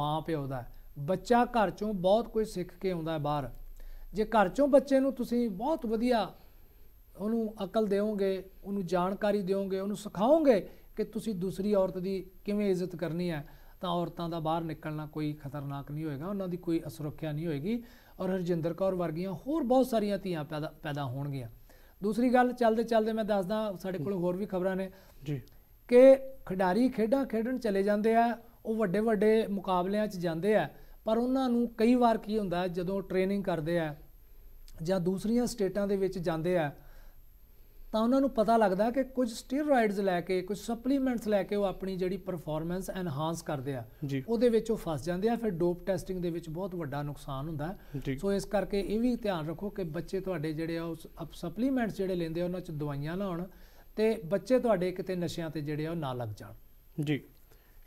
ਮਾਂ ਪਿਓ ਦਾ ਬੱਚਾ ਘਰ ਚੋਂ ਬਹੁਤ ਕੁਝ ਸਿੱਖ ਕੇ ਆਉਂਦਾ ਹੈ ਬਾਹਰ ਜੇ ਘਰ ਚੋਂ ਬੱਚੇ ਨੂੰ ਤੁਸੀਂ ਬਹੁਤ ਵਧੀਆ ਉਹਨੂੰ ਅਕਲ ਦੇਵੋਗੇ ਉਹਨੂੰ ਜਾਣਕਾਰੀ ਦਿਓਗੇ ਉਹਨੂੰ ਸਿਖਾਓਗੇ ਕਿ ਤੁਸੀਂ ਦੂਸਰੀ ਔਰਤ ਦੀ ਕਿਵੇਂ ਇੱਜ਼ਤ ਕਰਨੀ ਹੈ ਤਾਂ ਔਰਤਾਂ ਦਾ ਬਾਹਰ ਨਿਕਲਣਾ ਕੋਈ ਖਤਰਨਾਕ ਨਹੀਂ ਹੋਏਗਾ ਉਹਨਾਂ ਦੀ ਕੋਈ ਅਸੁਰੱਖਿਆ ਨਹੀਂ ਹੋਏਗੀ ਔਰ ਹਰਜਿੰਦਰ ਕੌਰ ਵਰਗੀਆਂ ਹੋਰ ਬਹੁਤ ਸਾਰੀਆਂ ਧੀਆਂ ਪੈਦਾ ਹੋਣਗੀਆਂ ਦੂਸਰੀ ਗੱਲ ਚੱਲਦੇ ਚੱਲਦੇ ਮੈਂ ਦੱਸਦਾ ਸਾਡੇ ਕੋਲ ਹੋਰ ਵੀ ਖਬਰਾਂ ਨੇ ਜੀ ਕਿ ਖਿਡਾਰੀ ਖੇਡਾਂ ਖੇਡਣ ਚਲੇ ਜਾਂਦੇ ਆ ਉਹ ਵੱਡੇ ਵੱਡੇ ਮੁਕਾਬਲਿਆਂ 'ਚ ਜਾਂਦੇ ਆ ਪਰ ਉਹਨਾਂ ਨੂੰ ਕਈ ਵਾਰ ਕੀ ਹੁੰਦਾ ਜਦੋਂ ਟ੍ਰੇਨਿੰਗ ਕਰਦੇ ਆ ਜਾਂ ਦੂਸਰੀਆਂ ਸਟੇਟਾਂ ਦੇ ਵਿੱਚ ਜਾਂਦੇ ਆ ਤਾਂ ਉਹਨਾਂ ਨੂੰ ਪਤਾ ਲੱਗਦਾ ਕਿ ਕੁਝ ਸਟੀਰੋਇਡਸ ਲੈ ਕੇ ਕੁਝ ਸਪਲੀਮੈਂਟਸ ਲੈ ਕੇ ਉਹ ਆਪਣੀ ਜਿਹੜੀ ਪਰਫਾਰਮੈਂਸ ਐਨਹਾਂਸ ਕਰਦੇ ਆ ਉਹਦੇ ਵਿੱਚ ਉਹ ਫਸ ਜਾਂਦੇ ਆ ਫਿਰ ਡੋਪ ਟੈਸਟਿੰਗ ਦੇ ਵਿੱਚ ਬਹੁਤ ਵੱਡਾ ਨੁਕਸਾਨ ਹੁੰਦਾ ਸੋ ਇਸ ਕਰਕੇ ਇਹ ਵੀ ਧਿਆਨ ਰੱਖੋ ਕਿ ਬੱਚੇ ਤੁਹਾਡੇ ਜਿਹੜੇ ਆ ਉਹ ਸਪਲੀਮੈਂਟਸ ਜਿਹੜੇ ਲੈਂਦੇ ਆ ਉਹਨਾਂ 'ਚ ਦਵਾਈਆਂ ਨਾ ਹੋਣ ਤੇ ਬੱਚੇ ਤੁਹਾਡੇ ਕਿਤੇ ਨਸ਼ਿਆਂ ਤੇ ਜਿਹੜੇ ਆ ਉਹ ਨਾ ਲੱਗ ਜਾਣ ਜੀ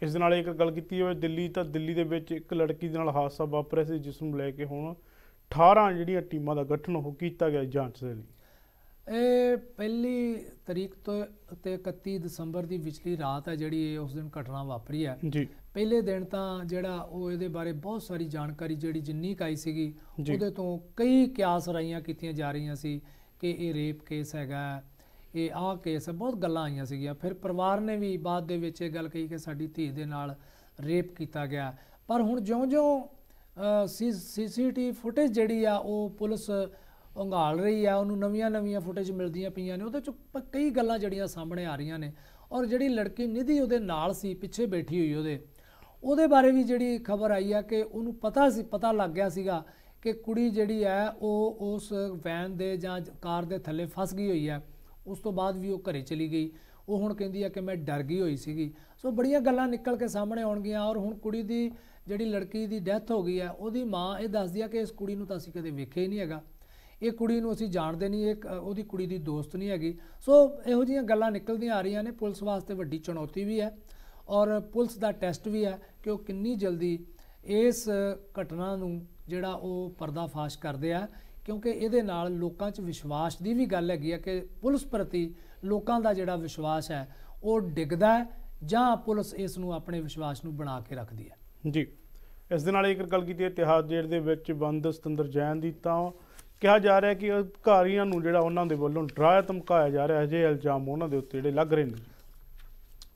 ਇਸ ਦੇ ਨਾਲ ਇੱਕ ਗੱਲ ਕੀਤੀ ਹੋਵੇ ਦਿੱਲੀ ਤਾਂ ਦਿੱਲੀ ਦੇ ਵਿੱਚ ਇੱਕ ਲੜਕੀ ਦੇ ਨਾਲ ਹਾਦਸਾ ਵਾਪਰਿਆ ਸੀ ਜਿਸ ਨੂੰ ਲੈ ਕੇ ਹੁਣ 18 ਜਿਹੜੀਆਂ ਟੀਮਾਂ ਦਾ ਗਠਨ ਹੋ ਕੀਤਾ ਗਿਆ ਜਾਂਚ ਦੇ ਲਈ ਇਹ ਪਹਿਲੀ ਤਰੀਕ ਤੋਂ ਤੇ 31 ਦਸੰਬਰ ਦੀ ਵਿਚਲੀ ਰਾਤ ਹੈ ਜਿਹੜੀ ਉਸ ਦਿਨ ਘਟਨਾ ਵਾਪਰੀ ਹੈ ਜੀ ਪਹਿਲੇ ਦਿਨ ਤਾਂ ਜਿਹੜਾ ਉਹ ਇਹਦੇ ਬਾਰੇ ਬਹੁਤ ਸਾਰੀ ਜਾਣਕਾਰੀ ਜਿਹੜੀ ਜਿੰਨੀ ਕਾਈ ਸੀਗੀ ਉਹਦੇ ਤੋਂ ਕਈ ਕਿਆਸ ਰਾਈਆਂ ਕੀਤੀਆਂ ਜਾ ਰਹੀਆਂ ਸੀ ਕਿ ਇਹ ਰੇਪ ਕੇਸ ਹੈਗਾ ਇਹ ਆ ਕੇਸ ਬਹੁਤ ਗੱਲਾਂ ਆਈਆਂ ਸੀਗੀਆਂ ਫਿਰ ਪਰਿਵਾਰ ਨੇ ਵੀ ਬਾਅਦ ਦੇ ਵਿੱਚ ਇਹ ਗੱਲ ਕਹੀ ਕਿ ਸਾਡੀ ਧੀ ਦੇ ਨਾਲ ਰੇਪ ਕੀਤਾ ਗਿਆ ਪਰ ਹੁਣ ਜਿਉਂ-ਜਿਉਂ ਸੀਸੀਟੀ ਫੁਟੇਜ ਜਿਹੜੀ ਆ ਉਹ ਪੁਲਿਸ ਉਂਗਾਲ ਰਹੀ ਆ ਉਹਨੂੰ ਨਵੀਆਂ-ਨਵੀਆਂ ਫੁਟੇਜ ਮਿਲਦੀਆਂ ਪਈਆਂ ਨੇ ਉਹਦੇ ਚ ਕਈ ਗੱਲਾਂ ਜਿਹੜੀਆਂ ਸਾਹਮਣੇ ਆ ਰਹੀਆਂ ਨੇ ਔਰ ਜਿਹੜੀ ਲੜਕੀ ਨਿਧੀ ਉਹਦੇ ਨਾਲ ਸੀ ਪਿੱਛੇ ਬੈਠੀ ਹੋਈ ਉਹਦੇ ਉਹਦੇ ਬਾਰੇ ਵੀ ਜਿਹੜੀ ਖਬਰ ਆਈ ਆ ਕਿ ਉਹਨੂੰ ਪਤਾ ਸੀ ਪਤਾ ਲੱਗ ਗਿਆ ਸੀਗਾ ਕਿ ਕੁੜੀ ਜਿਹੜੀ ਹੈ ਉਹ ਉਸ ਵੈਨ ਦੇ ਜਾਂ ਕਾਰ ਦੇ ਥੱਲੇ ਫਸ ਗਈ ਹੋਈ ਹੈ ਉਸ ਤੋਂ ਬਾਅਦ ਵੀ ਉਹ ਘਰੇ ਚਲੀ ਗਈ ਉਹ ਹੁਣ ਕਹਿੰਦੀ ਆ ਕਿ ਮੈਂ ਡਰ ਗਈ ਹੋਈ ਸੀਗੀ ਸੋ ਬੜੀਆਂ ਗੱਲਾਂ ਨਿਕਲ ਕੇ ਸਾਹਮਣੇ ਆਉਣਗੀਆਂ ਔਰ ਹੁਣ ਕੁੜੀ ਦੀ ਜਿਹੜੀ ਲੜਕੀ ਦੀ ਡੈਥ ਹੋ ਗਈ ਹੈ ਉਹਦੀ ਮਾਂ ਇਹ ਦੱਸਦੀ ਆ ਕਿ ਇਸ ਕੁੜੀ ਨੂੰ ਤਾਂ ਅਸੀਂ ਕਦੇ ਵੇਖਿਆ ਹੀ ਨਹੀਂ ਹੈਗਾ ਇਹ ਕੁੜੀ ਨੂੰ ਅਸੀਂ ਜਾਣਦੇ ਨਹੀਂ ਇਹ ਉਹਦੀ ਕੁੜੀ ਦੀ ਦੋਸਤ ਨਹੀਂ ਹੈਗੀ ਸੋ ਇਹੋ ਜੀਆਂ ਗੱਲਾਂ ਨਿਕਲਦੀਆਂ ਆ ਰਹੀਆਂ ਨੇ ਪੁਲਿਸ ਵਾਸਤੇ ਵੱਡੀ ਚੁਣੌਤੀ ਵੀ ਹੈ ਔਰ ਪੁਲਿਸ ਦਾ ਟੈਸਟ ਵੀ ਹੈ ਕਿ ਉਹ ਕਿੰਨੀ ਜਲਦੀ ਇਸ ਘਟਨਾ ਨੂੰ ਜਿਹੜਾ ਉਹ ਪਰਦਾਫਾਸ਼ ਕਰਦੇ ਆ ਕਿਉਂਕਿ ਇਹਦੇ ਨਾਲ ਲੋਕਾਂ 'ਚ ਵਿਸ਼ਵਾਸ ਦੀ ਵੀ ਗੱਲ ਹੈਗੀ ਆ ਕਿ ਪੁਲਿਸ ਪ੍ਰਤੀ ਲੋਕਾਂ ਦਾ ਜਿਹੜਾ ਵਿਸ਼ਵਾਸ ਹੈ ਉਹ ਡਿੱਗਦਾ ਜਾਂ ਪੁਲਿਸ ਇਸ ਨੂੰ ਆਪਣੇ ਵਿਸ਼ਵਾਸ ਨੂੰ ਬਣਾ ਕੇ ਰੱਖਦੀ ਹੈ ਜੀ ਇਸ ਦੇ ਨਾਲ ਇੱਕ ਗੱਲ ਕੀਤੀ ਹੈ ਇਤਿਹਾਸ ਜੇੜ ਦੇ ਵਿੱਚ ਬੰਦ ਸਤੰਦਰ ਜੈਨ ਦੀ ਤਾਂ ਕਿਹਾ ਜਾ ਰਿਹਾ ਕਿ ਅਧਿਕਾਰੀਆਂ ਨੂੰ ਜਿਹੜਾ ਉਹਨਾਂ ਦੇ ਵੱਲੋਂ ਡਰਾਇਆ ਧਮਕਾਇਆ ਜਾ ਰਿਹਾ ਹੈ ਜੇ ਇਲਜ਼ਾਮ ਉਹਨਾਂ ਦੇ ਉੱਤੇ ਜਿਹੜੇ ਲੱਗ ਰਹੇ ਨੇ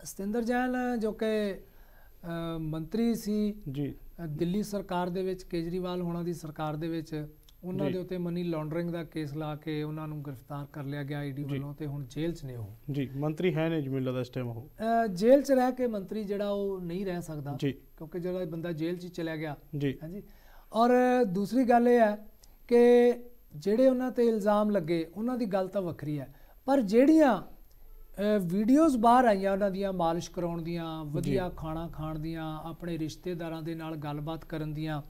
ਸਤਿੰਦਰ ਜੈਨ ਜੋ ਕਿ ਮੰਤਰੀ ਸੀ ਜੀ ਦਿੱਲੀ ਸਰਕਾਰ ਦੇ ਵਿੱਚ ਕੇਜਰੀਵਾਲ ਹੋਣਾ ਦੀ ਸਰਕਾਰ ਦੇ ਵਿੱਚ ਉਹਨਾਂ ਦੇ ਉੱਤੇ ਮਨੀ ਲਾਂਡਰਿੰਗ ਦਾ ਕੇਸ ਲਾ ਕੇ ਉਹਨਾਂ ਨੂੰ ਗ੍ਰਿਫਤਾਰ ਕਰ ਲਿਆ ਗਿਆ ਆਈਡੀ ਵੱਲੋਂ ਤੇ ਹੁਣ ਜੇਲ੍ਹ 'ਚ ਨੇ ਉਹ ਜੀ ਮੰਤਰੀ ਹੈ ਨੇ ਜਮੀਲਾ ਦਾ ਇਸ ਟਾਈਮ ਉਹ ਜੇਲ੍ਹ 'ਚ ਰਹਿ ਕੇ ਮੰਤਰੀ ਜਿਹੜਾ ਉਹ ਨਹੀਂ ਰਹਿ ਸਕਦਾ ਕਿਉਂਕਿ ਜਿਹੜਾ ਬੰਦਾ ਜੇਲ੍ਹ 'ਚ ਚਲਾ ਗਿਆ ਹਾਂਜੀ ਔਰ ਦੂਸਰੀ ਗੱਲ ਇਹ ਹੈ ਕਿ ਜਿਹੜੇ ਉਹਨਾਂ ਤੇ ਇਲਜ਼ਾਮ ਲੱਗੇ ਉਹਨਾਂ ਦੀ ਗੱਲ ਤਾਂ ਵੱਖਰੀ ਹੈ ਪਰ ਜਿਹੜੀਆਂ ਵੀਡੀਓਜ਼ ਬਾਹਰ ਆਈਆਂ ਉਹਨਾਂ ਦੀਆਂ ਮਾਲਿਸ਼ ਕਰਾਉਣ ਦੀਆਂ ਵਧੀਆ ਖਾਣਾ ਖਾਣ ਦੀਆਂ ਆਪਣੇ ਰਿਸ਼ਤੇਦਾਰਾਂ ਦੇ ਨਾਲ ਗੱਲਬਾਤ ਕਰਨ ਦੀਆਂ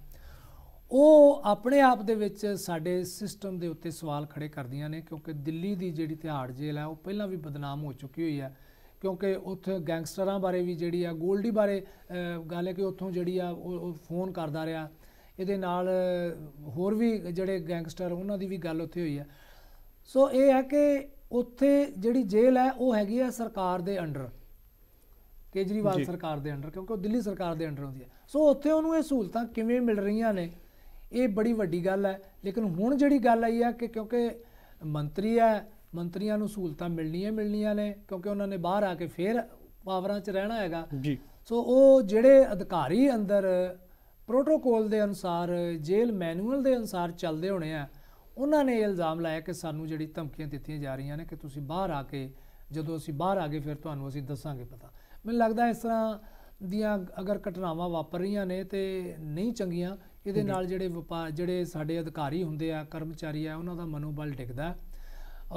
ਉਹ ਆਪਣੇ ਆਪ ਦੇ ਵਿੱਚ ਸਾਡੇ ਸਿਸਟਮ ਦੇ ਉੱਤੇ ਸਵਾਲ ਖੜੇ ਕਰਦੀਆਂ ਨੇ ਕਿਉਂਕਿ ਦਿੱਲੀ ਦੀ ਜਿਹੜੀ ਤਿਹਾੜ ਜੇਲ੍ਹ ਹੈ ਉਹ ਪਹਿਲਾਂ ਵੀ ਬਦਨਾਮ ਹੋ ਚੁੱਕੀ ਹੋਈ ਹੈ ਕਿਉਂਕਿ ਉੱਥੇ ਗੈਂਗਸਟਰਾਂ ਬਾਰੇ ਵੀ ਜਿਹੜੀ ਆ 골ਡੀ ਬਾਰੇ ਗੱਲ ਹੈ ਕਿ ਉੱਥੋਂ ਜਿਹੜੀ ਆ ਉਹ ਫੋਨ ਕਰਦਾ ਰਿਹਾ ਇਹਦੇ ਨਾਲ ਹੋਰ ਵੀ ਜਿਹੜੇ ਗੈਂਗਸਟਰ ਉਹਨਾਂ ਦੀ ਵੀ ਗੱਲ ਉੱਥੇ ਹੋਈ ਹੈ ਸੋ ਇਹ ਹੈ ਕਿ ਉੱਥੇ ਜਿਹੜੀ ਜੇਲ੍ਹ ਹੈ ਉਹ ਹੈਗੀ ਆ ਸਰਕਾਰ ਦੇ ਅੰਡਰ ਕੇਜਰੀਵਾਲ ਸਰਕਾਰ ਦੇ ਅੰਡਰ ਕਿਉਂਕਿ ਉਹ ਦਿੱਲੀ ਸਰਕਾਰ ਦੇ ਅੰਡਰ ਹੁੰਦੀ ਹੈ ਸੋ ਉੱਥੇ ਉਹਨੂੰ ਇਹ ਸਹੂਲਤਾਂ ਕਿਵੇਂ ਮਿਲ ਰਹੀਆਂ ਨੇ ਇਹ ਬੜੀ ਵੱਡੀ ਗੱਲ ਹੈ ਲੇਕਿਨ ਹੁਣ ਜਿਹੜੀ ਗੱਲ ਆਈ ਹੈ ਕਿ ਕਿਉਂਕਿ ਮੰਤਰੀ ਹੈ ਮੰਤਰੀਆਂ ਨੂੰ ਸਹੂਲਤਾਂ ਮਿਲਣੀਆਂ ਮਿਲਣੀਆਂ ਨੇ ਕਿਉਂਕਿ ਉਹਨਾਂ ਨੇ ਬਾਹਰ ਆ ਕੇ ਫੇਰ ਪਾਵਰਾਂ 'ਚ ਰਹਿਣਾ ਹੈਗਾ ਜੀ ਸੋ ਉਹ ਜਿਹੜੇ ਅਧਿਕਾਰੀ ਅੰਦਰ ਪ੍ਰੋਟੋਕੋਲ ਦੇ ਅਨੁਸਾਰ ਜੇਲ੍ਹ ਮੈਨੂਅਲ ਦੇ ਅਨੁਸਾਰ ਚੱਲਦੇ ਹੋਣੇ ਆ ਉਹਨਾਂ ਨੇ ਇਲਜ਼ਾਮ ਲਾਇਆ ਕਿ ਸਾਨੂੰ ਜਿਹੜੀ ਧਮਕੀਆਂ ਦਿੱਤੀਆਂ ਜਾ ਰਹੀਆਂ ਨੇ ਕਿ ਤੁਸੀਂ ਬਾਹਰ ਆ ਕੇ ਜਦੋਂ ਅਸੀਂ ਬਾਹਰ ਆ ਗਏ ਫਿਰ ਤੁਹਾਨੂੰ ਅਸੀਂ ਦੱਸਾਂਗੇ ਪਤਾ ਮੈਨੂੰ ਲੱਗਦਾ ਇਸ ਤਰ੍ਹਾਂ ਦੀਆਂ ਅਗਰ ਘਟਨਾਵਾਂ ਵਾਪਰ ਰਹੀਆਂ ਨੇ ਤੇ ਨਹੀਂ ਚੰਗੀਆਂ ਇਹਦੇ ਨਾਲ ਜਿਹੜੇ ਵਪਾਰ ਜਿਹੜੇ ਸਾਡੇ ਅਧਿਕਾਰੀ ਹੁੰਦੇ ਆ ਕਰਮਚਾਰੀ ਆ ਉਹਨਾਂ ਦਾ ਮਨੋਬਲ ਡਿੱਗਦਾ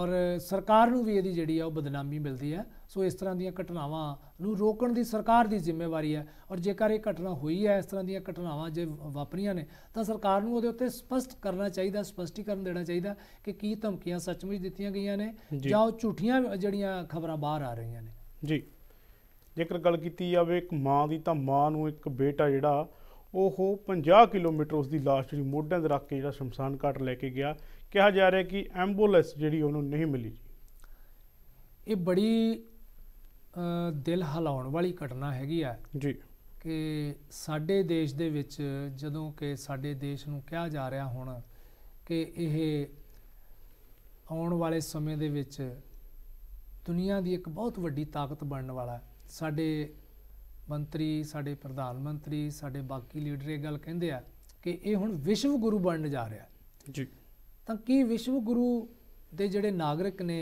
ਔਰ ਸਰਕਾਰ ਨੂੰ ਵੀ ਇਹਦੀ ਜਿਹੜੀ ਆ ਉਹ ਬਦਨਾਮੀ ਮਿਲਦੀ ਆ ਸੋ ਇਸ ਤਰ੍ਹਾਂ ਦੀਆਂ ਘਟਨਾਵਾਂ ਨੂੰ ਰੋਕਣ ਦੀ ਸਰਕਾਰ ਦੀ ਜ਼ਿੰਮੇਵਾਰੀ ਹੈ ਔਰ ਜੇਕਰ ਇਹ ਘਟਨਾ ਹੋਈ ਹੈ ਇਸ ਤਰ੍ਹਾਂ ਦੀਆਂ ਘਟਨਾਵਾਂ ਜੇ ਵਾਪਰੀਆਂ ਨੇ ਤਾਂ ਸਰਕਾਰ ਨੂੰ ਉਹਦੇ ਉੱਤੇ ਸਪਸ਼ਟ ਕਰਨਾ ਚਾਹੀਦਾ ਸਪਸ਼ਟੀਕਰਨ ਦੇਣਾ ਚਾਹੀਦਾ ਕਿ ਕੀ ਧਮਕੀਆਂ ਸੱਚਮੁੱਚ ਦਿੱਤੀਆਂ ਗਈਆਂ ਨੇ ਜਾਂ ਉਹ ਝੂਠੀਆਂ ਜਿਹੜੀਆਂ ਖਬਰਾਂ ਬਾਹਰ ਆ ਰਹੀਆਂ ਨੇ ਜੀ ਜੇਕਰ ਗੱਲ ਕੀਤੀ ਜਾਵੇ ਇੱਕ ਮਾਂ ਦੀ ਤਾਂ ਮਾਂ ਨੂੰ ਇੱਕ ਬੇਟਾ ਜਿਹੜਾ ਉਹ 50 ਕਿਲੋਮੀਟਰ ਉਸ ਦੀ ਲਾਸ਼ ਜਿਹੜੀ ਮੋਢਿਆਂ 'ਤੇ ਰੱਖ ਕੇ ਜਿਹੜਾ ਸ਼ਮਸ਼ਾਨ ਘਾਟ ਲੈ ਕੇ ਗਿਆ ਕਿਹਾ ਜਾ ਰਿਹਾ ਕਿ ਐਂਬੂਲੈਂਸ ਜਿਹੜੀ ਉਹਨੂੰ ਨਹੀਂ ਮਿਲੀ ਇਹ ਬੜੀ ਦਿਲ ਹਲਾਉਣ ਵਾਲੀ ਘਟਨਾ ਹੈਗੀ ਆ ਜੀ ਕਿ ਸਾਡੇ ਦੇਸ਼ ਦੇ ਵਿੱਚ ਜਦੋਂ ਕਿ ਸਾਡੇ ਦੇਸ਼ ਨੂੰ ਕਿਹਾ ਜਾ ਰਿਹਾ ਹੁਣ ਕਿ ਇਹ ਆਉਣ ਵਾਲੇ ਸਮੇਂ ਦੇ ਵਿੱਚ ਦੁਨੀਆ ਦੀ ਇੱਕ ਬਹੁਤ ਵੱਡੀ ਤਾਕਤ ਬਣਨ ਵਾਲਾ ਹੈ ਸਾਡੇ ਮੰਤਰੀ ਸਾਡੇ ਪ੍ਰਧਾਨ ਮੰਤਰੀ ਸਾਡੇ ਬਾਕੀ ਲੀਡਰ ਇਹ ਗੱਲ ਕਹਿੰਦੇ ਆ ਕਿ ਇਹ ਹੁਣ ਵਿਸ਼ਵ ਗੁਰੂ ਬਣਨ ਜਾ ਰਿਹਾ ਜੀ ਤਾਂ ਕੀ ਵਿਸ਼ਵ ਗੁਰੂ ਦੇ ਜਿਹੜੇ ਨਾਗਰਿਕ ਨੇ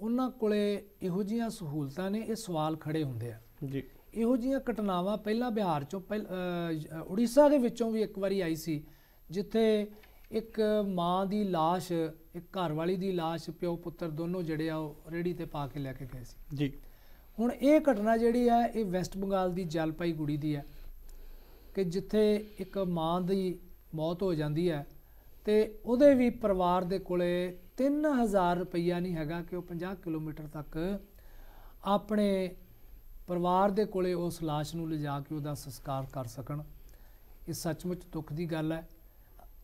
ਉਹਨਾਂ ਕੋਲੇ ਇਹੋ ਜੀਆਂ ਸਹੂਲਤਾਂ ਨੇ ਇਹ ਸਵਾਲ ਖੜੇ ਹੁੰਦੇ ਆ ਜੀ ਇਹੋ ਜੀਆਂ ਘਟਨਾਵਾਂ ਪਹਿਲਾਂ ਬਿਹਾਰ ਚੋਂ ਉੜੀਸਾ ਦੇ ਵਿੱਚੋਂ ਵੀ ਇੱਕ ਵਾਰੀ ਆਈ ਸੀ ਜਿੱਥੇ ਇੱਕ ਮਾਂ ਦੀ লাশ ਇੱਕ ਘਰ ਵਾਲੀ ਦੀ লাশ ਪਿਓ ਪੁੱਤਰ ਦੋਨੋਂ ਜਿਹੜੇ ਆ ਉਹ ਰੇੜੀ ਤੇ ਪਾ ਕੇ ਲੈ ਕੇ ਗਏ ਸੀ ਜੀ ਹੁਣ ਇਹ ਘਟਨਾ ਜਿਹੜੀ ਹੈ ਇਹ ਵੈਸਟ ਬੰਗਾਲ ਦੀ ਜਲਪਾਈ ਗੁੜੀ ਦੀ ਹੈ ਕਿ ਜਿੱਥੇ ਇੱਕ ਮਾਂ ਦੀ ਮੌਤ ਹੋ ਜਾਂਦੀ ਹੈ ਤੇ ਉਹਦੇ ਵੀ ਪਰਿਵਾਰ ਦੇ ਕੋਲੇ 3000 ਰੁਪਈਆ ਨਹੀਂ ਹੈਗਾ ਕਿ ਉਹ 50 ਕਿਲੋਮੀਟਰ ਤੱਕ ਆਪਣੇ ਪਰਿਵਾਰ ਦੇ ਕੋਲੇ ਉਸ লাশ ਨੂੰ ਲਿਜਾ ਕੇ ਉਹਦਾ ਸੰਸਕਾਰ ਕਰ ਸਕਣ ਇਹ ਸੱਚਮੁੱਚ ਦੁੱਖ ਦੀ ਗੱਲ ਹੈ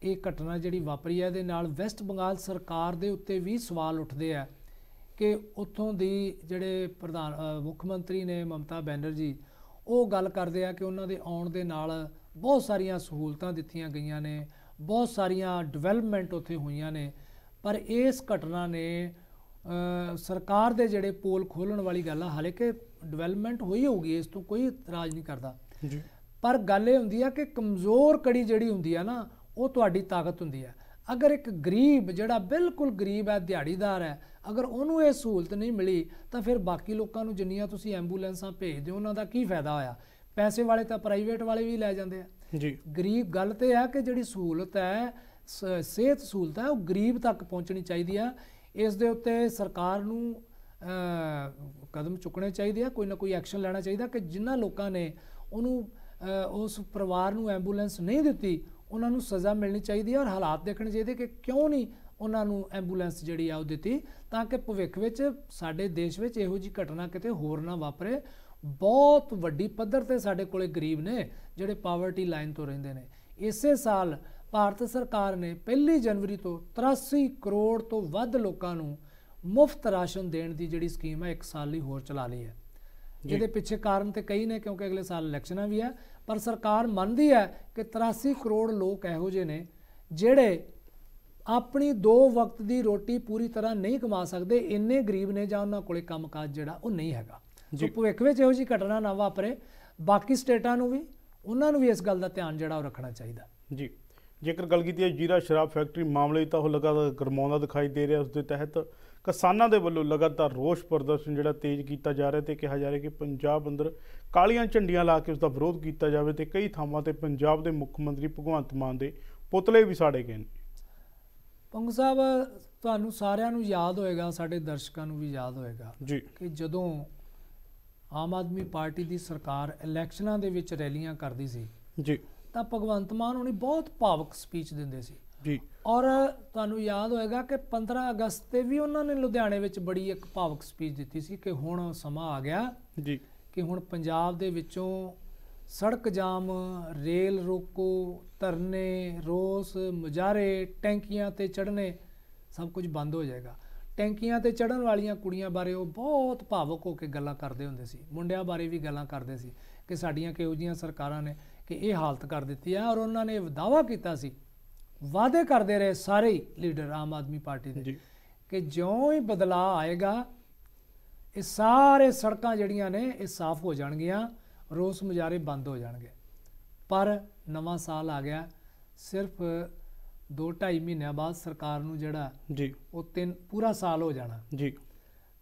ਇਹ ਘਟਨਾ ਜਿਹੜੀ ਵਾਪਰੀ ਹੈ ਦੇ ਨਾਲ ਵੈਸਟ ਬੰਗਾਲ ਸਰਕਾਰ ਦੇ ਉੱਤੇ ਵੀ ਸਵਾਲ ਉੱਠਦੇ ਆ ਕਿ ਉੱਥੋਂ ਦੀ ਜਿਹੜੇ ਪ੍ਰਧਾਨ ਮੁੱਖ ਮੰਤਰੀ ਨੇ ਮਮਤਾ ਬੈਨਰਜੀ ਉਹ ਗੱਲ ਕਰਦੇ ਆ ਕਿ ਉਹਨਾਂ ਦੇ ਆਉਣ ਦੇ ਨਾਲ ਬਹੁਤ ਸਾਰੀਆਂ ਸਹੂਲਤਾਂ ਦਿੱਤੀਆਂ ਗਈਆਂ ਨੇ ਬਹੁਤ ਸਾਰੀਆਂ ਡਿਵੈਲਪਮੈਂਟ ਉੱਥੇ ਹੋਈਆਂ ਨੇ ਪਰ ਇਸ ਘਟਨਾ ਨੇ ਸਰਕਾਰ ਦੇ ਜਿਹੜੇ ਪੋਲ ਖੋਲਣ ਵਾਲੀ ਗੱਲ ਆ ਹਾਲੇ ਕਿ ਡਿਵੈਲਪਮੈਂਟ ਹੋਈ ਹੋਊਗੀ ਇਸ ਤੋਂ ਕੋਈ ਇਤਰਾਜ਼ ਨਹੀਂ ਕਰਦਾ ਜੀ ਪਰ ਗੱਲ ਇਹ ਹੁੰਦੀ ਆ ਕਿ ਕਮਜ਼ੋਰ ਕੜੀ ਜਿਹੜੀ ਹੁੰਦੀ ਆ ਨਾ ਉਹ ਤੁਹਾਡੀ ਤਾਕਤ ਹੁੰਦੀ ਆ ਅਗਰ ਇੱਕ ਗਰੀਬ ਜਿਹੜਾ ਬਿਲਕੁਲ ਗਰੀਬ ਹੈ ਦਿਹਾੜੀਦਾਰ ਹੈ ਅਗਰ ਉਹਨੂੰ ਇਹ ਸਹੂਲਤ ਨਹੀਂ ਮਿਲੀ ਤਾਂ ਫਿਰ ਬਾਕੀ ਲੋਕਾਂ ਨੂੰ ਜਿੰਨੀਆਂ ਤੁਸੀਂ ਐਂਬੂਲੈਂਸਾਂ ਭੇਜਦੇ ਹੋ ਉਹਨਾਂ ਦਾ ਕੀ ਫਾਇਦਾ ਹੋਇਆ ਪੈਸੇ ਵਾਲੇ ਤਾਂ ਪ੍ਰਾਈਵੇਟ ਵਾਲੇ ਵੀ ਲੈ ਜਾਂਦੇ ਆ ਜੀ ਗਰੀਬ ਗੱਲ ਤੇ ਆ ਕਿ ਜਿਹੜੀ ਸਹੂਲਤ ਹੈ ਸਿਹਤ ਸਹੂਲਤ ਹੈ ਉਹ ਗਰੀਬ ਤੱਕ ਪਹੁੰਚਣੀ ਚਾਹੀਦੀ ਆ ਇਸ ਦੇ ਉੱਤੇ ਸਰਕਾਰ ਨੂੰ ਕਦਮ ਚੁੱਕਣੇ ਚਾਹੀਦੇ ਆ ਕੋਈ ਨਾ ਕੋਈ ਐਕਸ਼ਨ ਲੈਣਾ ਚਾਹੀਦਾ ਕਿ ਜਿਨ੍ਹਾਂ ਲੋਕਾਂ ਨੇ ਉਹਨੂੰ ਉਸ ਪਰਿਵਾਰ ਨੂੰ ਐਂਬੂਲੈਂਸ ਨਹੀਂ ਦਿੱਤੀ ਉਹਨਾਂ ਨੂੰ ਸਜ਼ਾ ਮਿਲਣੀ ਚਾਹੀਦੀ ਹੈ ਔਰ ਹਾਲਾਤ ਦੇਖਣੇ ਚਾਹੀਦੇ ਕਿ ਕਿਉਂ ਨਹੀਂ ਉਹਨਾਂ ਨੂੰ ਐਂਬੂਲੈਂਸ ਜਿਹੜੀ ਆ ਉਹ ਦਿੱਤੀ ਤਾਂ ਕਿ ਭਵਿੱਖ ਵਿੱਚ ਸਾਡੇ ਦੇਸ਼ ਵਿੱਚ ਇਹੋ ਜੀ ਘਟਨਾ ਕਿਤੇ ਹੋਰ ਨਾ ਵਾਪਰੇ ਬਹੁਤ ਵੱਡੀ ਪੱਧਰ ਤੇ ਸਾਡੇ ਕੋਲੇ ਗਰੀਬ ਨੇ ਜਿਹੜੇ ਪਾਵਰਟੀ ਲਾਈਨ ਤੋਂ ਰਹਿੰਦੇ ਨੇ ਇਸੇ ਸਾਲ ਭਾਰਤ ਸਰਕਾਰ ਨੇ 1 ਜਨਵਰੀ ਤੋਂ 83 ਕਰੋੜ ਤੋਂ ਵੱਧ ਲੋਕਾਂ ਨੂੰ ਮੁਫਤ ਰਾਸ਼ਨ ਦੇਣ ਦੀ ਜਿਹੜੀ ਸਕੀਮ ਹੈ 1 ਸਾਲ ਲਈ ਹੋਰ ਚਲਾ ਲਈ ਹੈ ਇਹਦੇ ਪਿੱਛੇ ਕਾਰਨ ਤੇ ਕਈ ਨੇ ਕਿਉਂਕਿ ਅਗਲੇ ਸਾਲ ਇਲੈਕਸ਼ਨਾਂ ਵੀ ਆ ਪਰ ਸਰਕਾਰ ਮੰਨਦੀ ਹੈ ਕਿ 83 ਕਰੋੜ ਲੋਕ ਇਹੋ ਜਿਹੇ ਨੇ ਜਿਹੜੇ ਆਪਣੀ ਦੋ ਵਕਤ ਦੀ ਰੋਟੀ ਪੂਰੀ ਤਰ੍ਹਾਂ ਨਹੀਂ ਕਮਾ ਸਕਦੇ ਇੰਨੇ ਗਰੀਬ ਨੇ ਜਾਂ ਉਹਨਾਂ ਕੋਲੇ ਕੰਮਕਾਜ ਜਿਹੜਾ ਉਹ ਨਹੀਂ ਹੈਗਾ ਸੋ ਭਵਿੱਖ ਵਿੱਚ ਇਹੋ ਜੀ ਘਟਨਾ ਨਾ ਵਾਪਰੇ ਬਾਕੀ ਸਟੇਟਾਂ ਨੂੰ ਵੀ ਉਹਨਾਂ ਨੂੰ ਵੀ ਇਸ ਗੱਲ ਦਾ ਧਿਆਨ ਜਿਹੜਾ ਉਹ ਰੱਖਣਾ ਚਾਹੀਦਾ ਜੀ ਜੇਕਰ ਗੱਲ ਕੀਤੀ ਹੈ ਜੀਰਾ ਸ਼ਰਾਬ ਫੈਕਟਰੀ ਮਾਮਲੇ ਤਾਂ ਉਹ ਲਗਾਤਾਰ ਗਰਮਾਉਂਦਾ ਦਿਖਾਈ ਦੇ ਰਿਹਾ ਉਸ ਦੇ ਤਹਿਤ ਕਿਸਾਨਾਂ ਦੇ ਵੱਲੋਂ ਲਗਾਤਾਰ ਰੋਸ ਪ੍ਰਦਰਸ਼ਨ ਜਿਹੜਾ ਤੇਜ਼ ਕੀਤਾ ਜਾ ਰਿਹਾ ਤੇ ਕਿਹਾ ਜਾ ਰਿਹਾ ਕਿ ਪੰਜਾਬ ਅੰਦਰ ਕਾਲੀਆਂ ਝੰਡੀਆਂ ਲਾ ਕੇ ਉਸ ਦਾ ਵਿਰੋਧ ਕੀਤਾ ਜਾਵੇ ਤੇ ਕਈ ਥਾਵਾਂ ਤੇ ਪੰਜਾਬ ਦੇ ਮੁੱਖ ਮੰਤਰੀ ਭਗਵੰਤ ਮਾਨ ਦੇ ਪੁਤਲੇ ਵੀ ਸਾੜੇ ਗਏ ਨੇ ਪੰਗ ਸਾਹਿਬ ਤੁਹਾਨੂੰ ਸਾਰਿਆਂ ਨੂੰ ਯਾਦ ਹੋਏਗਾ ਸਾਡੇ ਦਰਸ਼ਕਾਂ ਨੂੰ ਵੀ ਯਾਦ ਹੋਏਗਾ ਜੀ ਕਿ ਜਦੋਂ ਆਮ ਆਦਮੀ ਪਾਰਟੀ ਦੀ ਸਰਕਾਰ ਇਲੈਕਸ਼ਨਾਂ ਦੇ ਵਿੱਚ ਰੈਲੀਆਂ ਕਰਦੀ ਸੀ ਜੀ ਤਾਂ ਭਗਵੰਤ ਮਾਨ ਉਹਨੇ ਬਹੁਤ ਭਾਵਕ ਸਪੀਚ ਦਿੰਦੇ ਸੀ ਜੀ ਔਰ ਤੁਹਾਨੂੰ ਯਾਦ ਹੋਏਗਾ ਕਿ 15 ਅਗਸਤ ਤੇ ਵੀ ਉਹਨਾਂ ਨੇ ਲੁਧਿਆਣੇ ਵਿੱਚ ਬੜੀ ਇੱਕ ਭਾਵਕ ਸਪੀਚ ਦਿੱਤੀ ਸੀ ਕਿ ਹੁਣ ਸਮਾਂ ਆ ਗਿਆ ਜੀ ਕਿ ਹੁਣ ਪੰਜਾਬ ਦੇ ਵਿੱਚੋਂ ਸੜਕ ਜਾਮ ਰੇਲ ਰੋਕੋ ਧਰਨੇ ਰੋਸ ਮੁਜਾਰੇ ਟੈਂਕੀਆਂ ਤੇ ਚੜਨੇ ਸਭ ਕੁਝ ਬੰਦ ਹੋ ਜਾਏਗਾ ਟੈਂਕੀਆਂ ਤੇ ਚੜਨ ਵਾਲੀਆਂ ਕੁੜੀਆਂ ਬਾਰੇ ਉਹ ਬਹੁਤ ਭਾਵਕ ਹੋ ਕੇ ਗੱਲਾਂ ਕਰਦੇ ਹੁੰਦੇ ਸੀ ਮੁੰਡਿਆਂ ਬਾਰੇ ਵੀ ਗੱਲਾਂ ਕਰਦੇ ਸੀ ਕਿ ਸਾਡੀਆਂ ਕਿਹੋ ਜੀਆਂ ਸਰਕਾਰਾਂ ਨੇ ਕਿ ਇਹ ਹਾਲਤ ਕਰ ਦਿੱਤੀ ਆ ਔਰ ਉਹਨਾਂ ਨੇ ਦਾਵਾ ਕੀਤਾ ਸੀ ਵਾਅਦੇ ਕਰਦੇ ਰਹੇ ਸਾਰੇ ਲੀਡਰ ਆਮ ਆਦਮੀ ਪਾਰਟੀ ਦੇ ਕਿ ਜਿਉਂ ਹੀ ਬਦਲਾਅ ਆਏਗਾ ਇਹ ਸਾਰੇ ਸੜਕਾਂ ਜਿਹੜੀਆਂ ਨੇ ਇਹ ਸਾਫ਼ ਹੋ ਜਾਣਗੀਆਂ ਰੋਸ ਮੁਜਾਰੇ ਬੰਦ ਹੋ ਜਾਣਗੇ ਪਰ ਨਵਾਂ ਸਾਲ ਆ ਗਿਆ ਸਿਰਫ 2-2.5 ਮਹੀਨਿਆਂ ਬਾਅਦ ਸਰਕਾਰ ਨੂੰ ਜਿਹੜਾ ਜੀ ਉਹ ਤਿੰਨ ਪੂਰਾ ਸਾਲ ਹੋ ਜਾਣਾ ਜੀ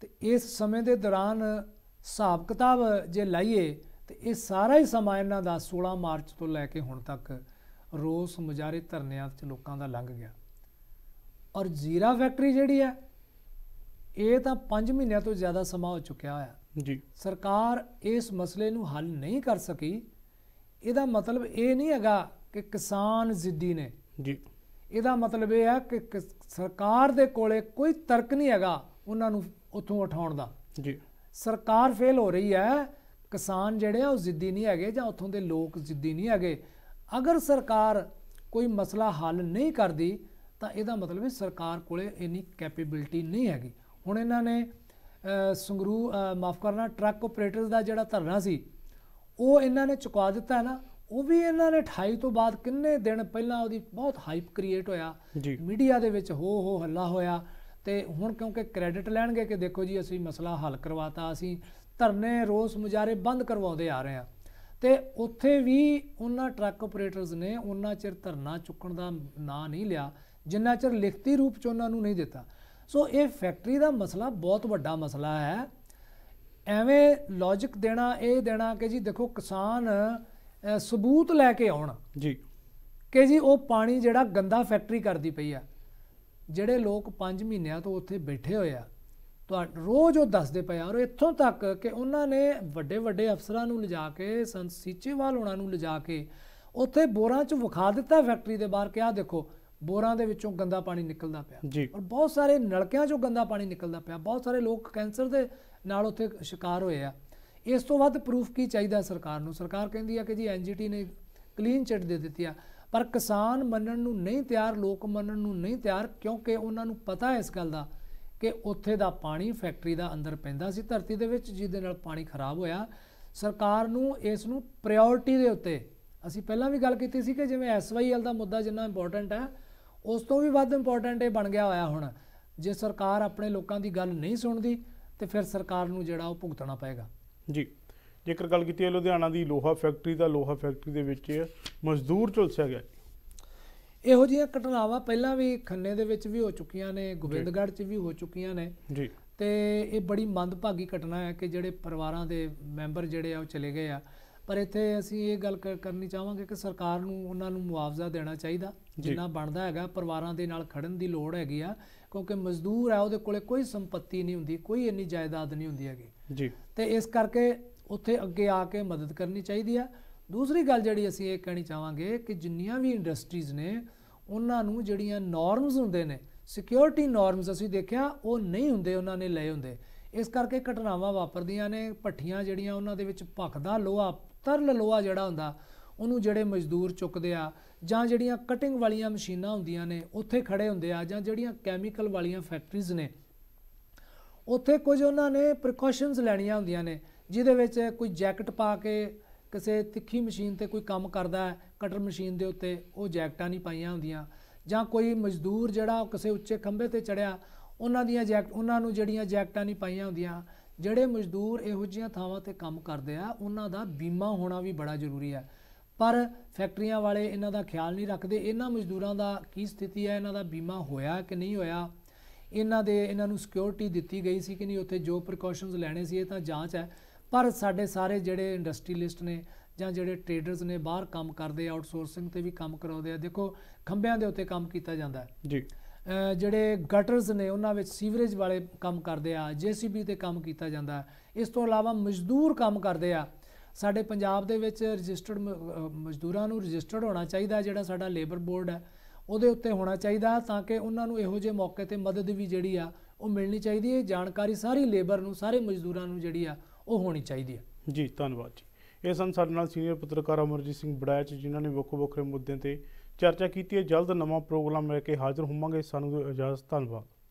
ਤੇ ਇਸ ਸਮੇਂ ਦੇ ਦੌਰਾਨ ਹਿਸਾਬ ਕਿਤਾਬ ਜੇ ਲਾਈਏ ਤੇ ਇਹ ਸਾਰਾ ਹੀ ਸਮਾਂ ਇਹਨਾਂ ਦਾ 16 ਮਾਰਚ ਤੋਂ ਲੈ ਕੇ ਹੁਣ ਤੱਕ ਰੋਸ ਮੁਜਾਰੇ ਧਰਨਿਆਂ 'ਚ ਲੋਕਾਂ ਦਾ ਲੰਘ ਗਿਆ ਔਰ ਜ਼ੀਰਾ ਫੈਕਟਰੀ ਜਿਹੜੀ ਹੈ ਇਹ ਤਾਂ 5 ਮਹੀਨਿਆਂ ਤੋਂ ਜ਼ਿਆਦਾ ਸਮਾਂ ਹੋ ਚੁੱਕਿਆ ਹੈ ਜੀ ਸਰਕਾਰ ਇਸ ਮਸਲੇ ਨੂੰ ਹੱਲ ਨਹੀਂ ਕਰ ਸਕੀ ਇਹਦਾ ਮਤਲਬ ਇਹ ਨਹੀਂ ਹੈਗਾ ਕਿ ਕਿਸਾਨ ਜ਼ਿੱਦੀ ਨੇ ਜੀ ਇਹਦਾ ਮਤਲਬ ਇਹ ਹੈ ਕਿ ਸਰਕਾਰ ਦੇ ਕੋਲੇ ਕੋਈ ਤਰਕ ਨਹੀਂ ਹੈਗਾ ਉਹਨਾਂ ਨੂੰ ਉੱਥੋਂ ਉਠਾਉਣ ਦਾ ਜੀ ਸਰਕਾਰ ਫੇਲ ਹੋ ਰਹੀ ਹੈ ਕਿਸਾਨ ਜਿਹੜੇ ਆ ਉਹ ਜ਼ਿੱਦੀ ਨਹੀਂ ਹੈਗੇ ਜਾਂ ਉੱਥੋਂ ਦੇ ਲੋਕ ਜ਼ਿੱਦੀ ਨਹੀਂ ਹੈਗੇ ਅਗਰ ਸਰਕਾਰ ਕੋਈ ਮਸਲਾ ਹੱਲ ਨਹੀਂ ਕਰਦੀ ਤਾਂ ਇਹਦਾ ਮਤਲਬ ਹੈ ਸਰਕਾਰ ਕੋਲੇ ਇਨੀ ਕੈਪੇਬਿਲਿਟੀ ਨਹੀਂ ਹੈਗੀ ਹੁਣ ਇਹਨਾਂ ਨੇ ਸੰਗਰੂ ਮਾਫ ਕਰਨਾ ਟਰੱਕ ਆਪਰੇਟਰਸ ਦਾ ਜਿਹੜਾ ਧਰਨਾ ਸੀ ਉਹ ਇਹਨਾਂ ਨੇ ਚੁਕਾ ਦਿੱਤਾ ਹੈ ਨਾ ਉਹ ਵੀ ਇਹਨਾਂ ਨੇ 28 ਤੋਂ ਬਾਅਦ ਕਿੰਨੇ ਦਿਨ ਪਹਿਲਾਂ ਉਹਦੀ ਬਹੁਤ ਹਾਈਪ ਕ੍ਰੀਏਟ ਹੋਇਆ ਮੀਡੀਆ ਦੇ ਵਿੱਚ ਹੋ ਹੋ ਹੱਲਾ ਹੋਇਆ ਤੇ ਹੁਣ ਕਿਉਂਕਿ ਕ੍ਰੈਡਿਟ ਲੈਣਗੇ ਕਿ ਦੇਖੋ ਜੀ ਅਸੀਂ ਮਸਲਾ ਹੱਲ ਕਰਵਾਤਾ ਅਸੀਂ ਧਰਨੇ ਰੋਸ ਮੁਜਾਰੇ ਬੰਦ ਕਰਵਾਉਂਦੇ ਆ ਰਹੇ ਆ ਤੇ ਉੱਥੇ ਵੀ ਉਹਨਾਂ ਟਰੱਕ ਆਪਰੇਟਰਸ ਨੇ ਉਹਨਾਂ ਚਿਰ ਧਰਨਾ ਚੁੱਕਣ ਦਾ ਨਾਂ ਨਹੀਂ ਲਿਆ ਜਿੰਨਾ ਚਿਰ ਲਿਖਤੀ ਰੂਪ ਚ ਉਹਨਾਂ ਨੂੰ ਨਹੀਂ ਦਿੱਤਾ ਸੋ ਇਹ ਫੈਕਟਰੀ ਦਾ ਮਸਲਾ ਬਹੁਤ ਵੱਡਾ ਮਸਲਾ ਹੈ ਐਵੇਂ ਲੌਜੀਕ ਦੇਣਾ ਇਹ ਦੇਣਾ ਕਿ ਜੀ ਦੇਖੋ ਕਿਸਾਨ ਸਬੂਤ ਲੈ ਕੇ ਆਉਣ ਜੀ ਕਿ ਜੀ ਉਹ ਪਾਣੀ ਜਿਹੜਾ ਗੰਦਾ ਫੈਕਟਰੀ ਕਰਦੀ ਪਈ ਆ ਜਿਹੜੇ ਲੋਕ 5 ਮਹੀਨਿਆਂ ਤੋਂ ਉੱਥੇ ਬੈਠੇ ਹੋਏ ਆ ਰੋਜ਼ ਉਹ ਦੱਸਦੇ ਪਏ ਔਰ ਇੱਥੋਂ ਤੱਕ ਕਿ ਉਹਨਾਂ ਨੇ ਵੱਡੇ ਵੱਡੇ ਅਫਸਰਾਂ ਨੂੰ ਲਿਜਾ ਕੇ ਸੰਤ ਸੀਚੇਵਾਲ ਉਹਨਾਂ ਨੂੰ ਲਿਜਾ ਕੇ ਉੱਥੇ ਬੋਰਾਂ 'ਚ ਵਿਖਾ ਦਿੱਤਾ ਫੈਕਟਰੀ ਦੇ ਬਾਹਰ ਕਿ ਆ ਦੇਖੋ ਬੋਰਾਂ ਦੇ ਵਿੱਚੋਂ ਗੰਦਾ ਪਾਣੀ ਨਿਕਲਦਾ ਪਿਆ ਔਰ ਬਹੁਤ ਸਾਰੇ ਨਲਕਿਆਂ 'ਚੋਂ ਗੰਦਾ ਪਾਣੀ ਨਿਕਲਦਾ ਪਿਆ ਬਹੁਤ ਸਾਰੇ ਲੋਕ ਕੈਂਸਰ ਦੇ ਨਾਲ ਉੱਥੇ ਸ਼ਿਕਾਰ ਹੋਏ ਆ ਇਸ ਤੋਂ ਵੱਧ ਪ੍ਰੂਫ ਕੀ ਚਾਹੀਦਾ ਸਰਕਾਰ ਨੂੰ ਸਰਕਾਰ ਕਹਿੰਦੀ ਆ ਕਿ ਜੀ ਐਨਜੀਟੀ ਨੇ ਕਲੀਨ ਚਿੱਟ ਦੇ ਦਿੱਤੀ ਆ ਪਰ ਕਿਸਾਨ ਮੰਨਣ ਨੂੰ ਨਹੀਂ ਤਿਆਰ ਲੋਕ ਮੰਨਣ ਨੂੰ ਨਹੀਂ ਤਿਆਰ ਕਿਉਂਕਿ ਉਹਨਾਂ ਨੂੰ ਪਤਾ ਇਸ ਗੱਲ ਦਾ ਕਿ ਉੱਥੇ ਦਾ ਪਾਣੀ ਫੈਕਟਰੀ ਦਾ ਅੰਦਰ ਪੈਂਦਾ ਸੀ ਧਰਤੀ ਦੇ ਵਿੱਚ ਜਿਹਦੇ ਨਾਲ ਪਾਣੀ ਖਰਾਬ ਹੋਇਆ ਸਰਕਾਰ ਨੂੰ ਇਸ ਨੂੰ ਪ੍ਰਾਇੋਰਟੀ ਦੇ ਉੱਤੇ ਅਸੀਂ ਪਹਿਲਾਂ ਵੀ ਗੱਲ ਕੀਤੀ ਸੀ ਕਿ ਜਿਵੇਂ ਐਸਵਾਈਐਲ ਦਾ ਮੁੱਦਾ ਜਿੰਨਾ ਇੰਪੋਰਟੈਂਟ ਹੈ ਉਸ ਤੋਂ ਵੀ ਵੱਧ ਇੰਪੋਰਟੈਂਟ ਇਹ ਬਣ ਗਿਆ ਹੋਇਆ ਹੁਣ ਜੇ ਸਰਕਾਰ ਆਪਣੇ ਲੋਕਾਂ ਦੀ ਗੱਲ ਨਹੀਂ ਸੁਣਦੀ ਤੇ ਫਿਰ ਸਰਕਾਰ ਨੂੰ ਜਿਹੜਾ ਉਹ ਭੁਗਤਣਾ ਪਏਗਾ ਜੀ ਜੇਕਰ ਗੱਲ ਕੀਤੀ ਹੈ ਲੁਧਿਆਣਾ ਦੀ ਲੋਹਾ ਫੈਕਟਰੀ ਦਾ ਲੋਹਾ ਫੈਕਟਰੀ ਦੇ ਵਿੱਚ ਮਜ਼ਦੂਰ ਝੁਲਸਿਆ ਗਿਆ ਇਹੋ ਜਿਹੀਆਂ ਘਟਨਾਵਾਂ ਪਹਿਲਾਂ ਵੀ ਖੰਨੇ ਦੇ ਵਿੱਚ ਵੀ ਹੋ ਚੁੱਕੀਆਂ ਨੇ ਗੋਬਿੰਦਗੜ੍ਹ 'ਚ ਵੀ ਹੋ ਚੁੱਕੀਆਂ ਨੇ ਜੀ ਤੇ ਇਹ ਬੜੀ ਮੰਦਭਾਗੀ ਘਟਨਾ ਹੈ ਕਿ ਜਿਹੜੇ ਪਰਿਵਾਰਾਂ ਦੇ ਮੈਂਬਰ ਜਿਹੜੇ ਆ ਉਹ ਚਲੇ ਗਏ ਆ ਪਰ ਇੱਥੇ ਅਸੀਂ ਇਹ ਗੱਲ ਕਰਨੀ ਚਾਹਾਂਗੇ ਕਿ ਸਰਕਾਰ ਨੂੰ ਉਹਨਾਂ ਨੂੰ ਮੁਆਵਜ਼ਾ ਦੇਣਾ ਚਾਹੀਦਾ ਜਿੰਨਾ ਬਣਦਾ ਹੈਗਾ ਪਰਿਵਾਰਾਂ ਦੇ ਨਾਲ ਖੜਨ ਦੀ ਲੋੜ ਹੈਗੀ ਆ ਕਿਉਂਕਿ ਮਜ਼ਦੂਰ ਆ ਉਹਦੇ ਕੋਲੇ ਕੋਈ ਸੰਪਤੀ ਨਹੀਂ ਹੁੰਦੀ ਕੋਈ ਇੰਨੀ ਜਾਇਦਾਦ ਨਹੀਂ ਹੁੰਦੀ ਹੈਗੀ ਜੀ ਤੇ ਇਸ ਕਰਕੇ ਉੱਥੇ ਅੱਗੇ ਆ ਕੇ ਮਦਦ ਕਰਨੀ ਚਾਹੀਦੀ ਆ ਦੂਸਰੀ ਗੱਲ ਜਿਹੜੀ ਅਸੀਂ ਇਹ ਕਹਿਣੀ ਚਾਹਾਂਗੇ ਕਿ ਜਿੰਨੀਆਂ ਵੀ ਇੰਡਸਟਰੀਜ਼ ਨੇ ਉਹਨਾਂ ਨੂੰ ਜਿਹੜੀਆਂ ਨਾਰਮਸ ਹੁੰਦੇ ਨੇ ਸਿਕਿਉਰਿਟੀ ਨਾਰਮਸ ਅਸੀਂ ਦੇਖਿਆ ਉਹ ਨਹੀਂ ਹੁੰਦੇ ਉਹਨਾਂ ਨੇ ਲਏ ਹੁੰਦੇ ਇਸ ਕਰਕੇ ਘਟਨਾਵਾਂ ਵਾਪਰਦੀਆਂ ਨੇ ਪੱਠੀਆਂ ਜਿਹੜੀਆਂ ਉਹਨਾਂ ਦੇ ਵਿੱਚ ਭਖਦਾ ਲੋਹਾ ਤਰਲ ਲੋਹਾ ਜਿਹੜਾ ਹੁੰਦਾ ਉਹਨੂੰ ਜਿਹੜੇ ਮਜ਼ਦੂਰ ਚੁੱਕਦੇ ਆ ਜਾਂ ਜਿਹੜੀਆਂ ਕਟਿੰਗ ਵਾਲੀਆਂ ਮਸ਼ੀਨਾਂ ਹੁੰਦੀਆਂ ਨੇ ਉੱਥੇ ਖੜੇ ਹੁੰਦੇ ਆ ਜਾਂ ਜਿਹੜੀਆਂ ਕੈਮੀਕਲ ਵਾਲੀਆਂ ਫੈਕਟਰੀਜ਼ ਨੇ ਉੱਥੇ ਕੁਝ ਉਹਨਾਂ ਨੇ ਪ੍ਰੀਕਾਸ਼ਨਸ ਲੈਣੀਆਂ ਹੁੰਦੀਆਂ ਨੇ ਜਿਹਦੇ ਵਿੱਚ ਕੋਈ ਜੈਕਟ ਪਾ ਕੇ ਕਿਸੇ ਤਿੱਖੀ ਮਸ਼ੀਨ ਤੇ ਕੋਈ ਕੰਮ ਕਰਦਾ ਹੈ ਕਟਰ ਮਸ਼ੀਨ ਦੇ ਉੱਤੇ ਉਹ ਜੈਕਟਾਂ ਨਹੀਂ ਪਾਈਆਂ ਹੁੰਦੀਆਂ ਜਾਂ ਕੋਈ ਮਜ਼ਦੂਰ ਜਿਹੜਾ ਕਿਸੇ ਉੱਚੇ ਖੰਭੇ ਤੇ ਚੜਿਆ ਉਹਨਾਂ ਦੀਆਂ ਜੈਕਟ ਉਹਨਾਂ ਨੂੰ ਜਿਹੜੀਆਂ ਜੈਕਟਾਂ ਨਹੀਂ ਪਾਈਆਂ ਹੁੰਦੀਆਂ ਜਿਹੜੇ ਮਜ਼ਦੂਰ ਇਹੋ ਜਿਹੀਆਂ ਥਾਵਾਂ ਤੇ ਕੰਮ ਕਰਦੇ ਆ ਉਹਨਾਂ ਦਾ ਬੀਮਾ ਹੋਣਾ ਵੀ ਬੜਾ ਜ਼ਰੂਰੀ ਹੈ ਪਰ ਫੈਕਟਰੀਆਂ ਵਾਲੇ ਇਹਨਾਂ ਦਾ ਖਿਆਲ ਨਹੀਂ ਰੱਖਦੇ ਇਹਨਾਂ ਮਜ਼ਦੂਰਾਂ ਦਾ ਕੀ ਸਥਿਤੀ ਹੈ ਇਹਨਾਂ ਦਾ ਬੀਮਾ ਹੋਇਆ ਕਿ ਨਹੀਂ ਹੋਇਆ ਇਹਨਾਂ ਦੇ ਇਹਨਾਂ ਨੂੰ ਸਿਕਿਉਰਿਟੀ ਦਿੱਤੀ ਗਈ ਸੀ ਕਿ ਨਹੀਂ ਉੱਥੇ ਜੋ ਪ੍ਰੀਕਾਸ਼ਨਸ ਲੈਣੇ ਸੀ ਇਹ ਤਾਂ ਜਾਂਚ ਹੈ ਪਰ ਸਾਡੇ ਸਾਰੇ ਜਿਹੜੇ ਇੰਡਸਟਰੀਲਿਸਟ ਨੇ ਜਾਂ ਜਿਹੜੇ ਟ੍ਰੇਡਰਸ ਨੇ ਬਾਹਰ ਕੰਮ ਕਰਦੇ ਆਊਟਸੋਰਸਿੰਗ ਤੇ ਵੀ ਕੰਮ ਕਰਾਉਂਦੇ ਆ ਦੇਖੋ ਖੰਭਿਆਂ ਦੇ ਉੱਤੇ ਕੰਮ ਕੀਤਾ ਜਾਂਦਾ ਜੀ ਜਿਹੜੇ ਗਟਰਸ ਨੇ ਉਹਨਾਂ ਵਿੱਚ ਸੀਵਰੇਜ ਵਾਲੇ ਕੰਮ ਕਰਦੇ ਆ ਜੀਸੀਬੀ ਤੇ ਕੰਮ ਕੀਤਾ ਜਾਂਦਾ ਇਸ ਤੋਂ ਇਲਾਵਾ ਮਜ਼ਦੂਰ ਕੰਮ ਕਰਦੇ ਆ ਸਾਡੇ ਪੰਜਾਬ ਦੇ ਵਿੱਚ ਰਜਿਸਟਰਡ ਮਜ਼ਦੂਰਾਂ ਨੂੰ ਰਜਿਸਟਰਡ ਹੋਣਾ ਚਾਹੀਦਾ ਜਿਹੜਾ ਸਾਡਾ ਲੇਬਰ ਬੋਰਡ ਹੈ ਉਹਦੇ ਉੱਤੇ ਹੋਣਾ ਚਾਹੀਦਾ ਤਾਂ ਕਿ ਉਹਨਾਂ ਨੂੰ ਇਹੋ ਜਿਹੇ ਮੌਕੇ ਤੇ ਮਦਦ ਵੀ ਜਿਹੜੀ ਆ ਉਹ ਮਿਲਣੀ ਚਾਹੀਦੀ ਹੈ ਜਾਣਕਾਰੀ ਸਾਰੀ ਲੇਬਰ ਨੂੰ ਸਾਰੇ ਮਜ਼ਦੂਰਾਂ ਨੂੰ ਜਿਹੜੀ ਆ ਉਹ ਹੋਣੀ ਚਾਹੀਦੀ ਹੈ ਜੀ ਧੰਨਵਾਦ ਜੀ ਇਹ ਸਨ ਸਾਡੇ ਨਾਲ ਸੀਨੀਅਰ ਪੱਤਰਕਾਰ ਅਮਰਜੀਤ ਸਿੰਘ ਬੜਾਇਚ ਜਿਨ੍ਹਾਂ ਨੇ ਵੱਖੋ ਵੱਖਰੇ ਮੁੱਦਿਆਂ ਤੇ ਚਰਚਾ ਕੀਤੀ ਹੈ ਜਲਦ ਨਵਾਂ ਪ੍ਰੋਗਰਾਮ ਲੈ ਕੇ ਹਾਜ਼ਰ ਹੋਵਾਂਗੇ ਸਾਨੂੰ ਇਜਾਜ਼ਤ ਧੰਨਵਾਦ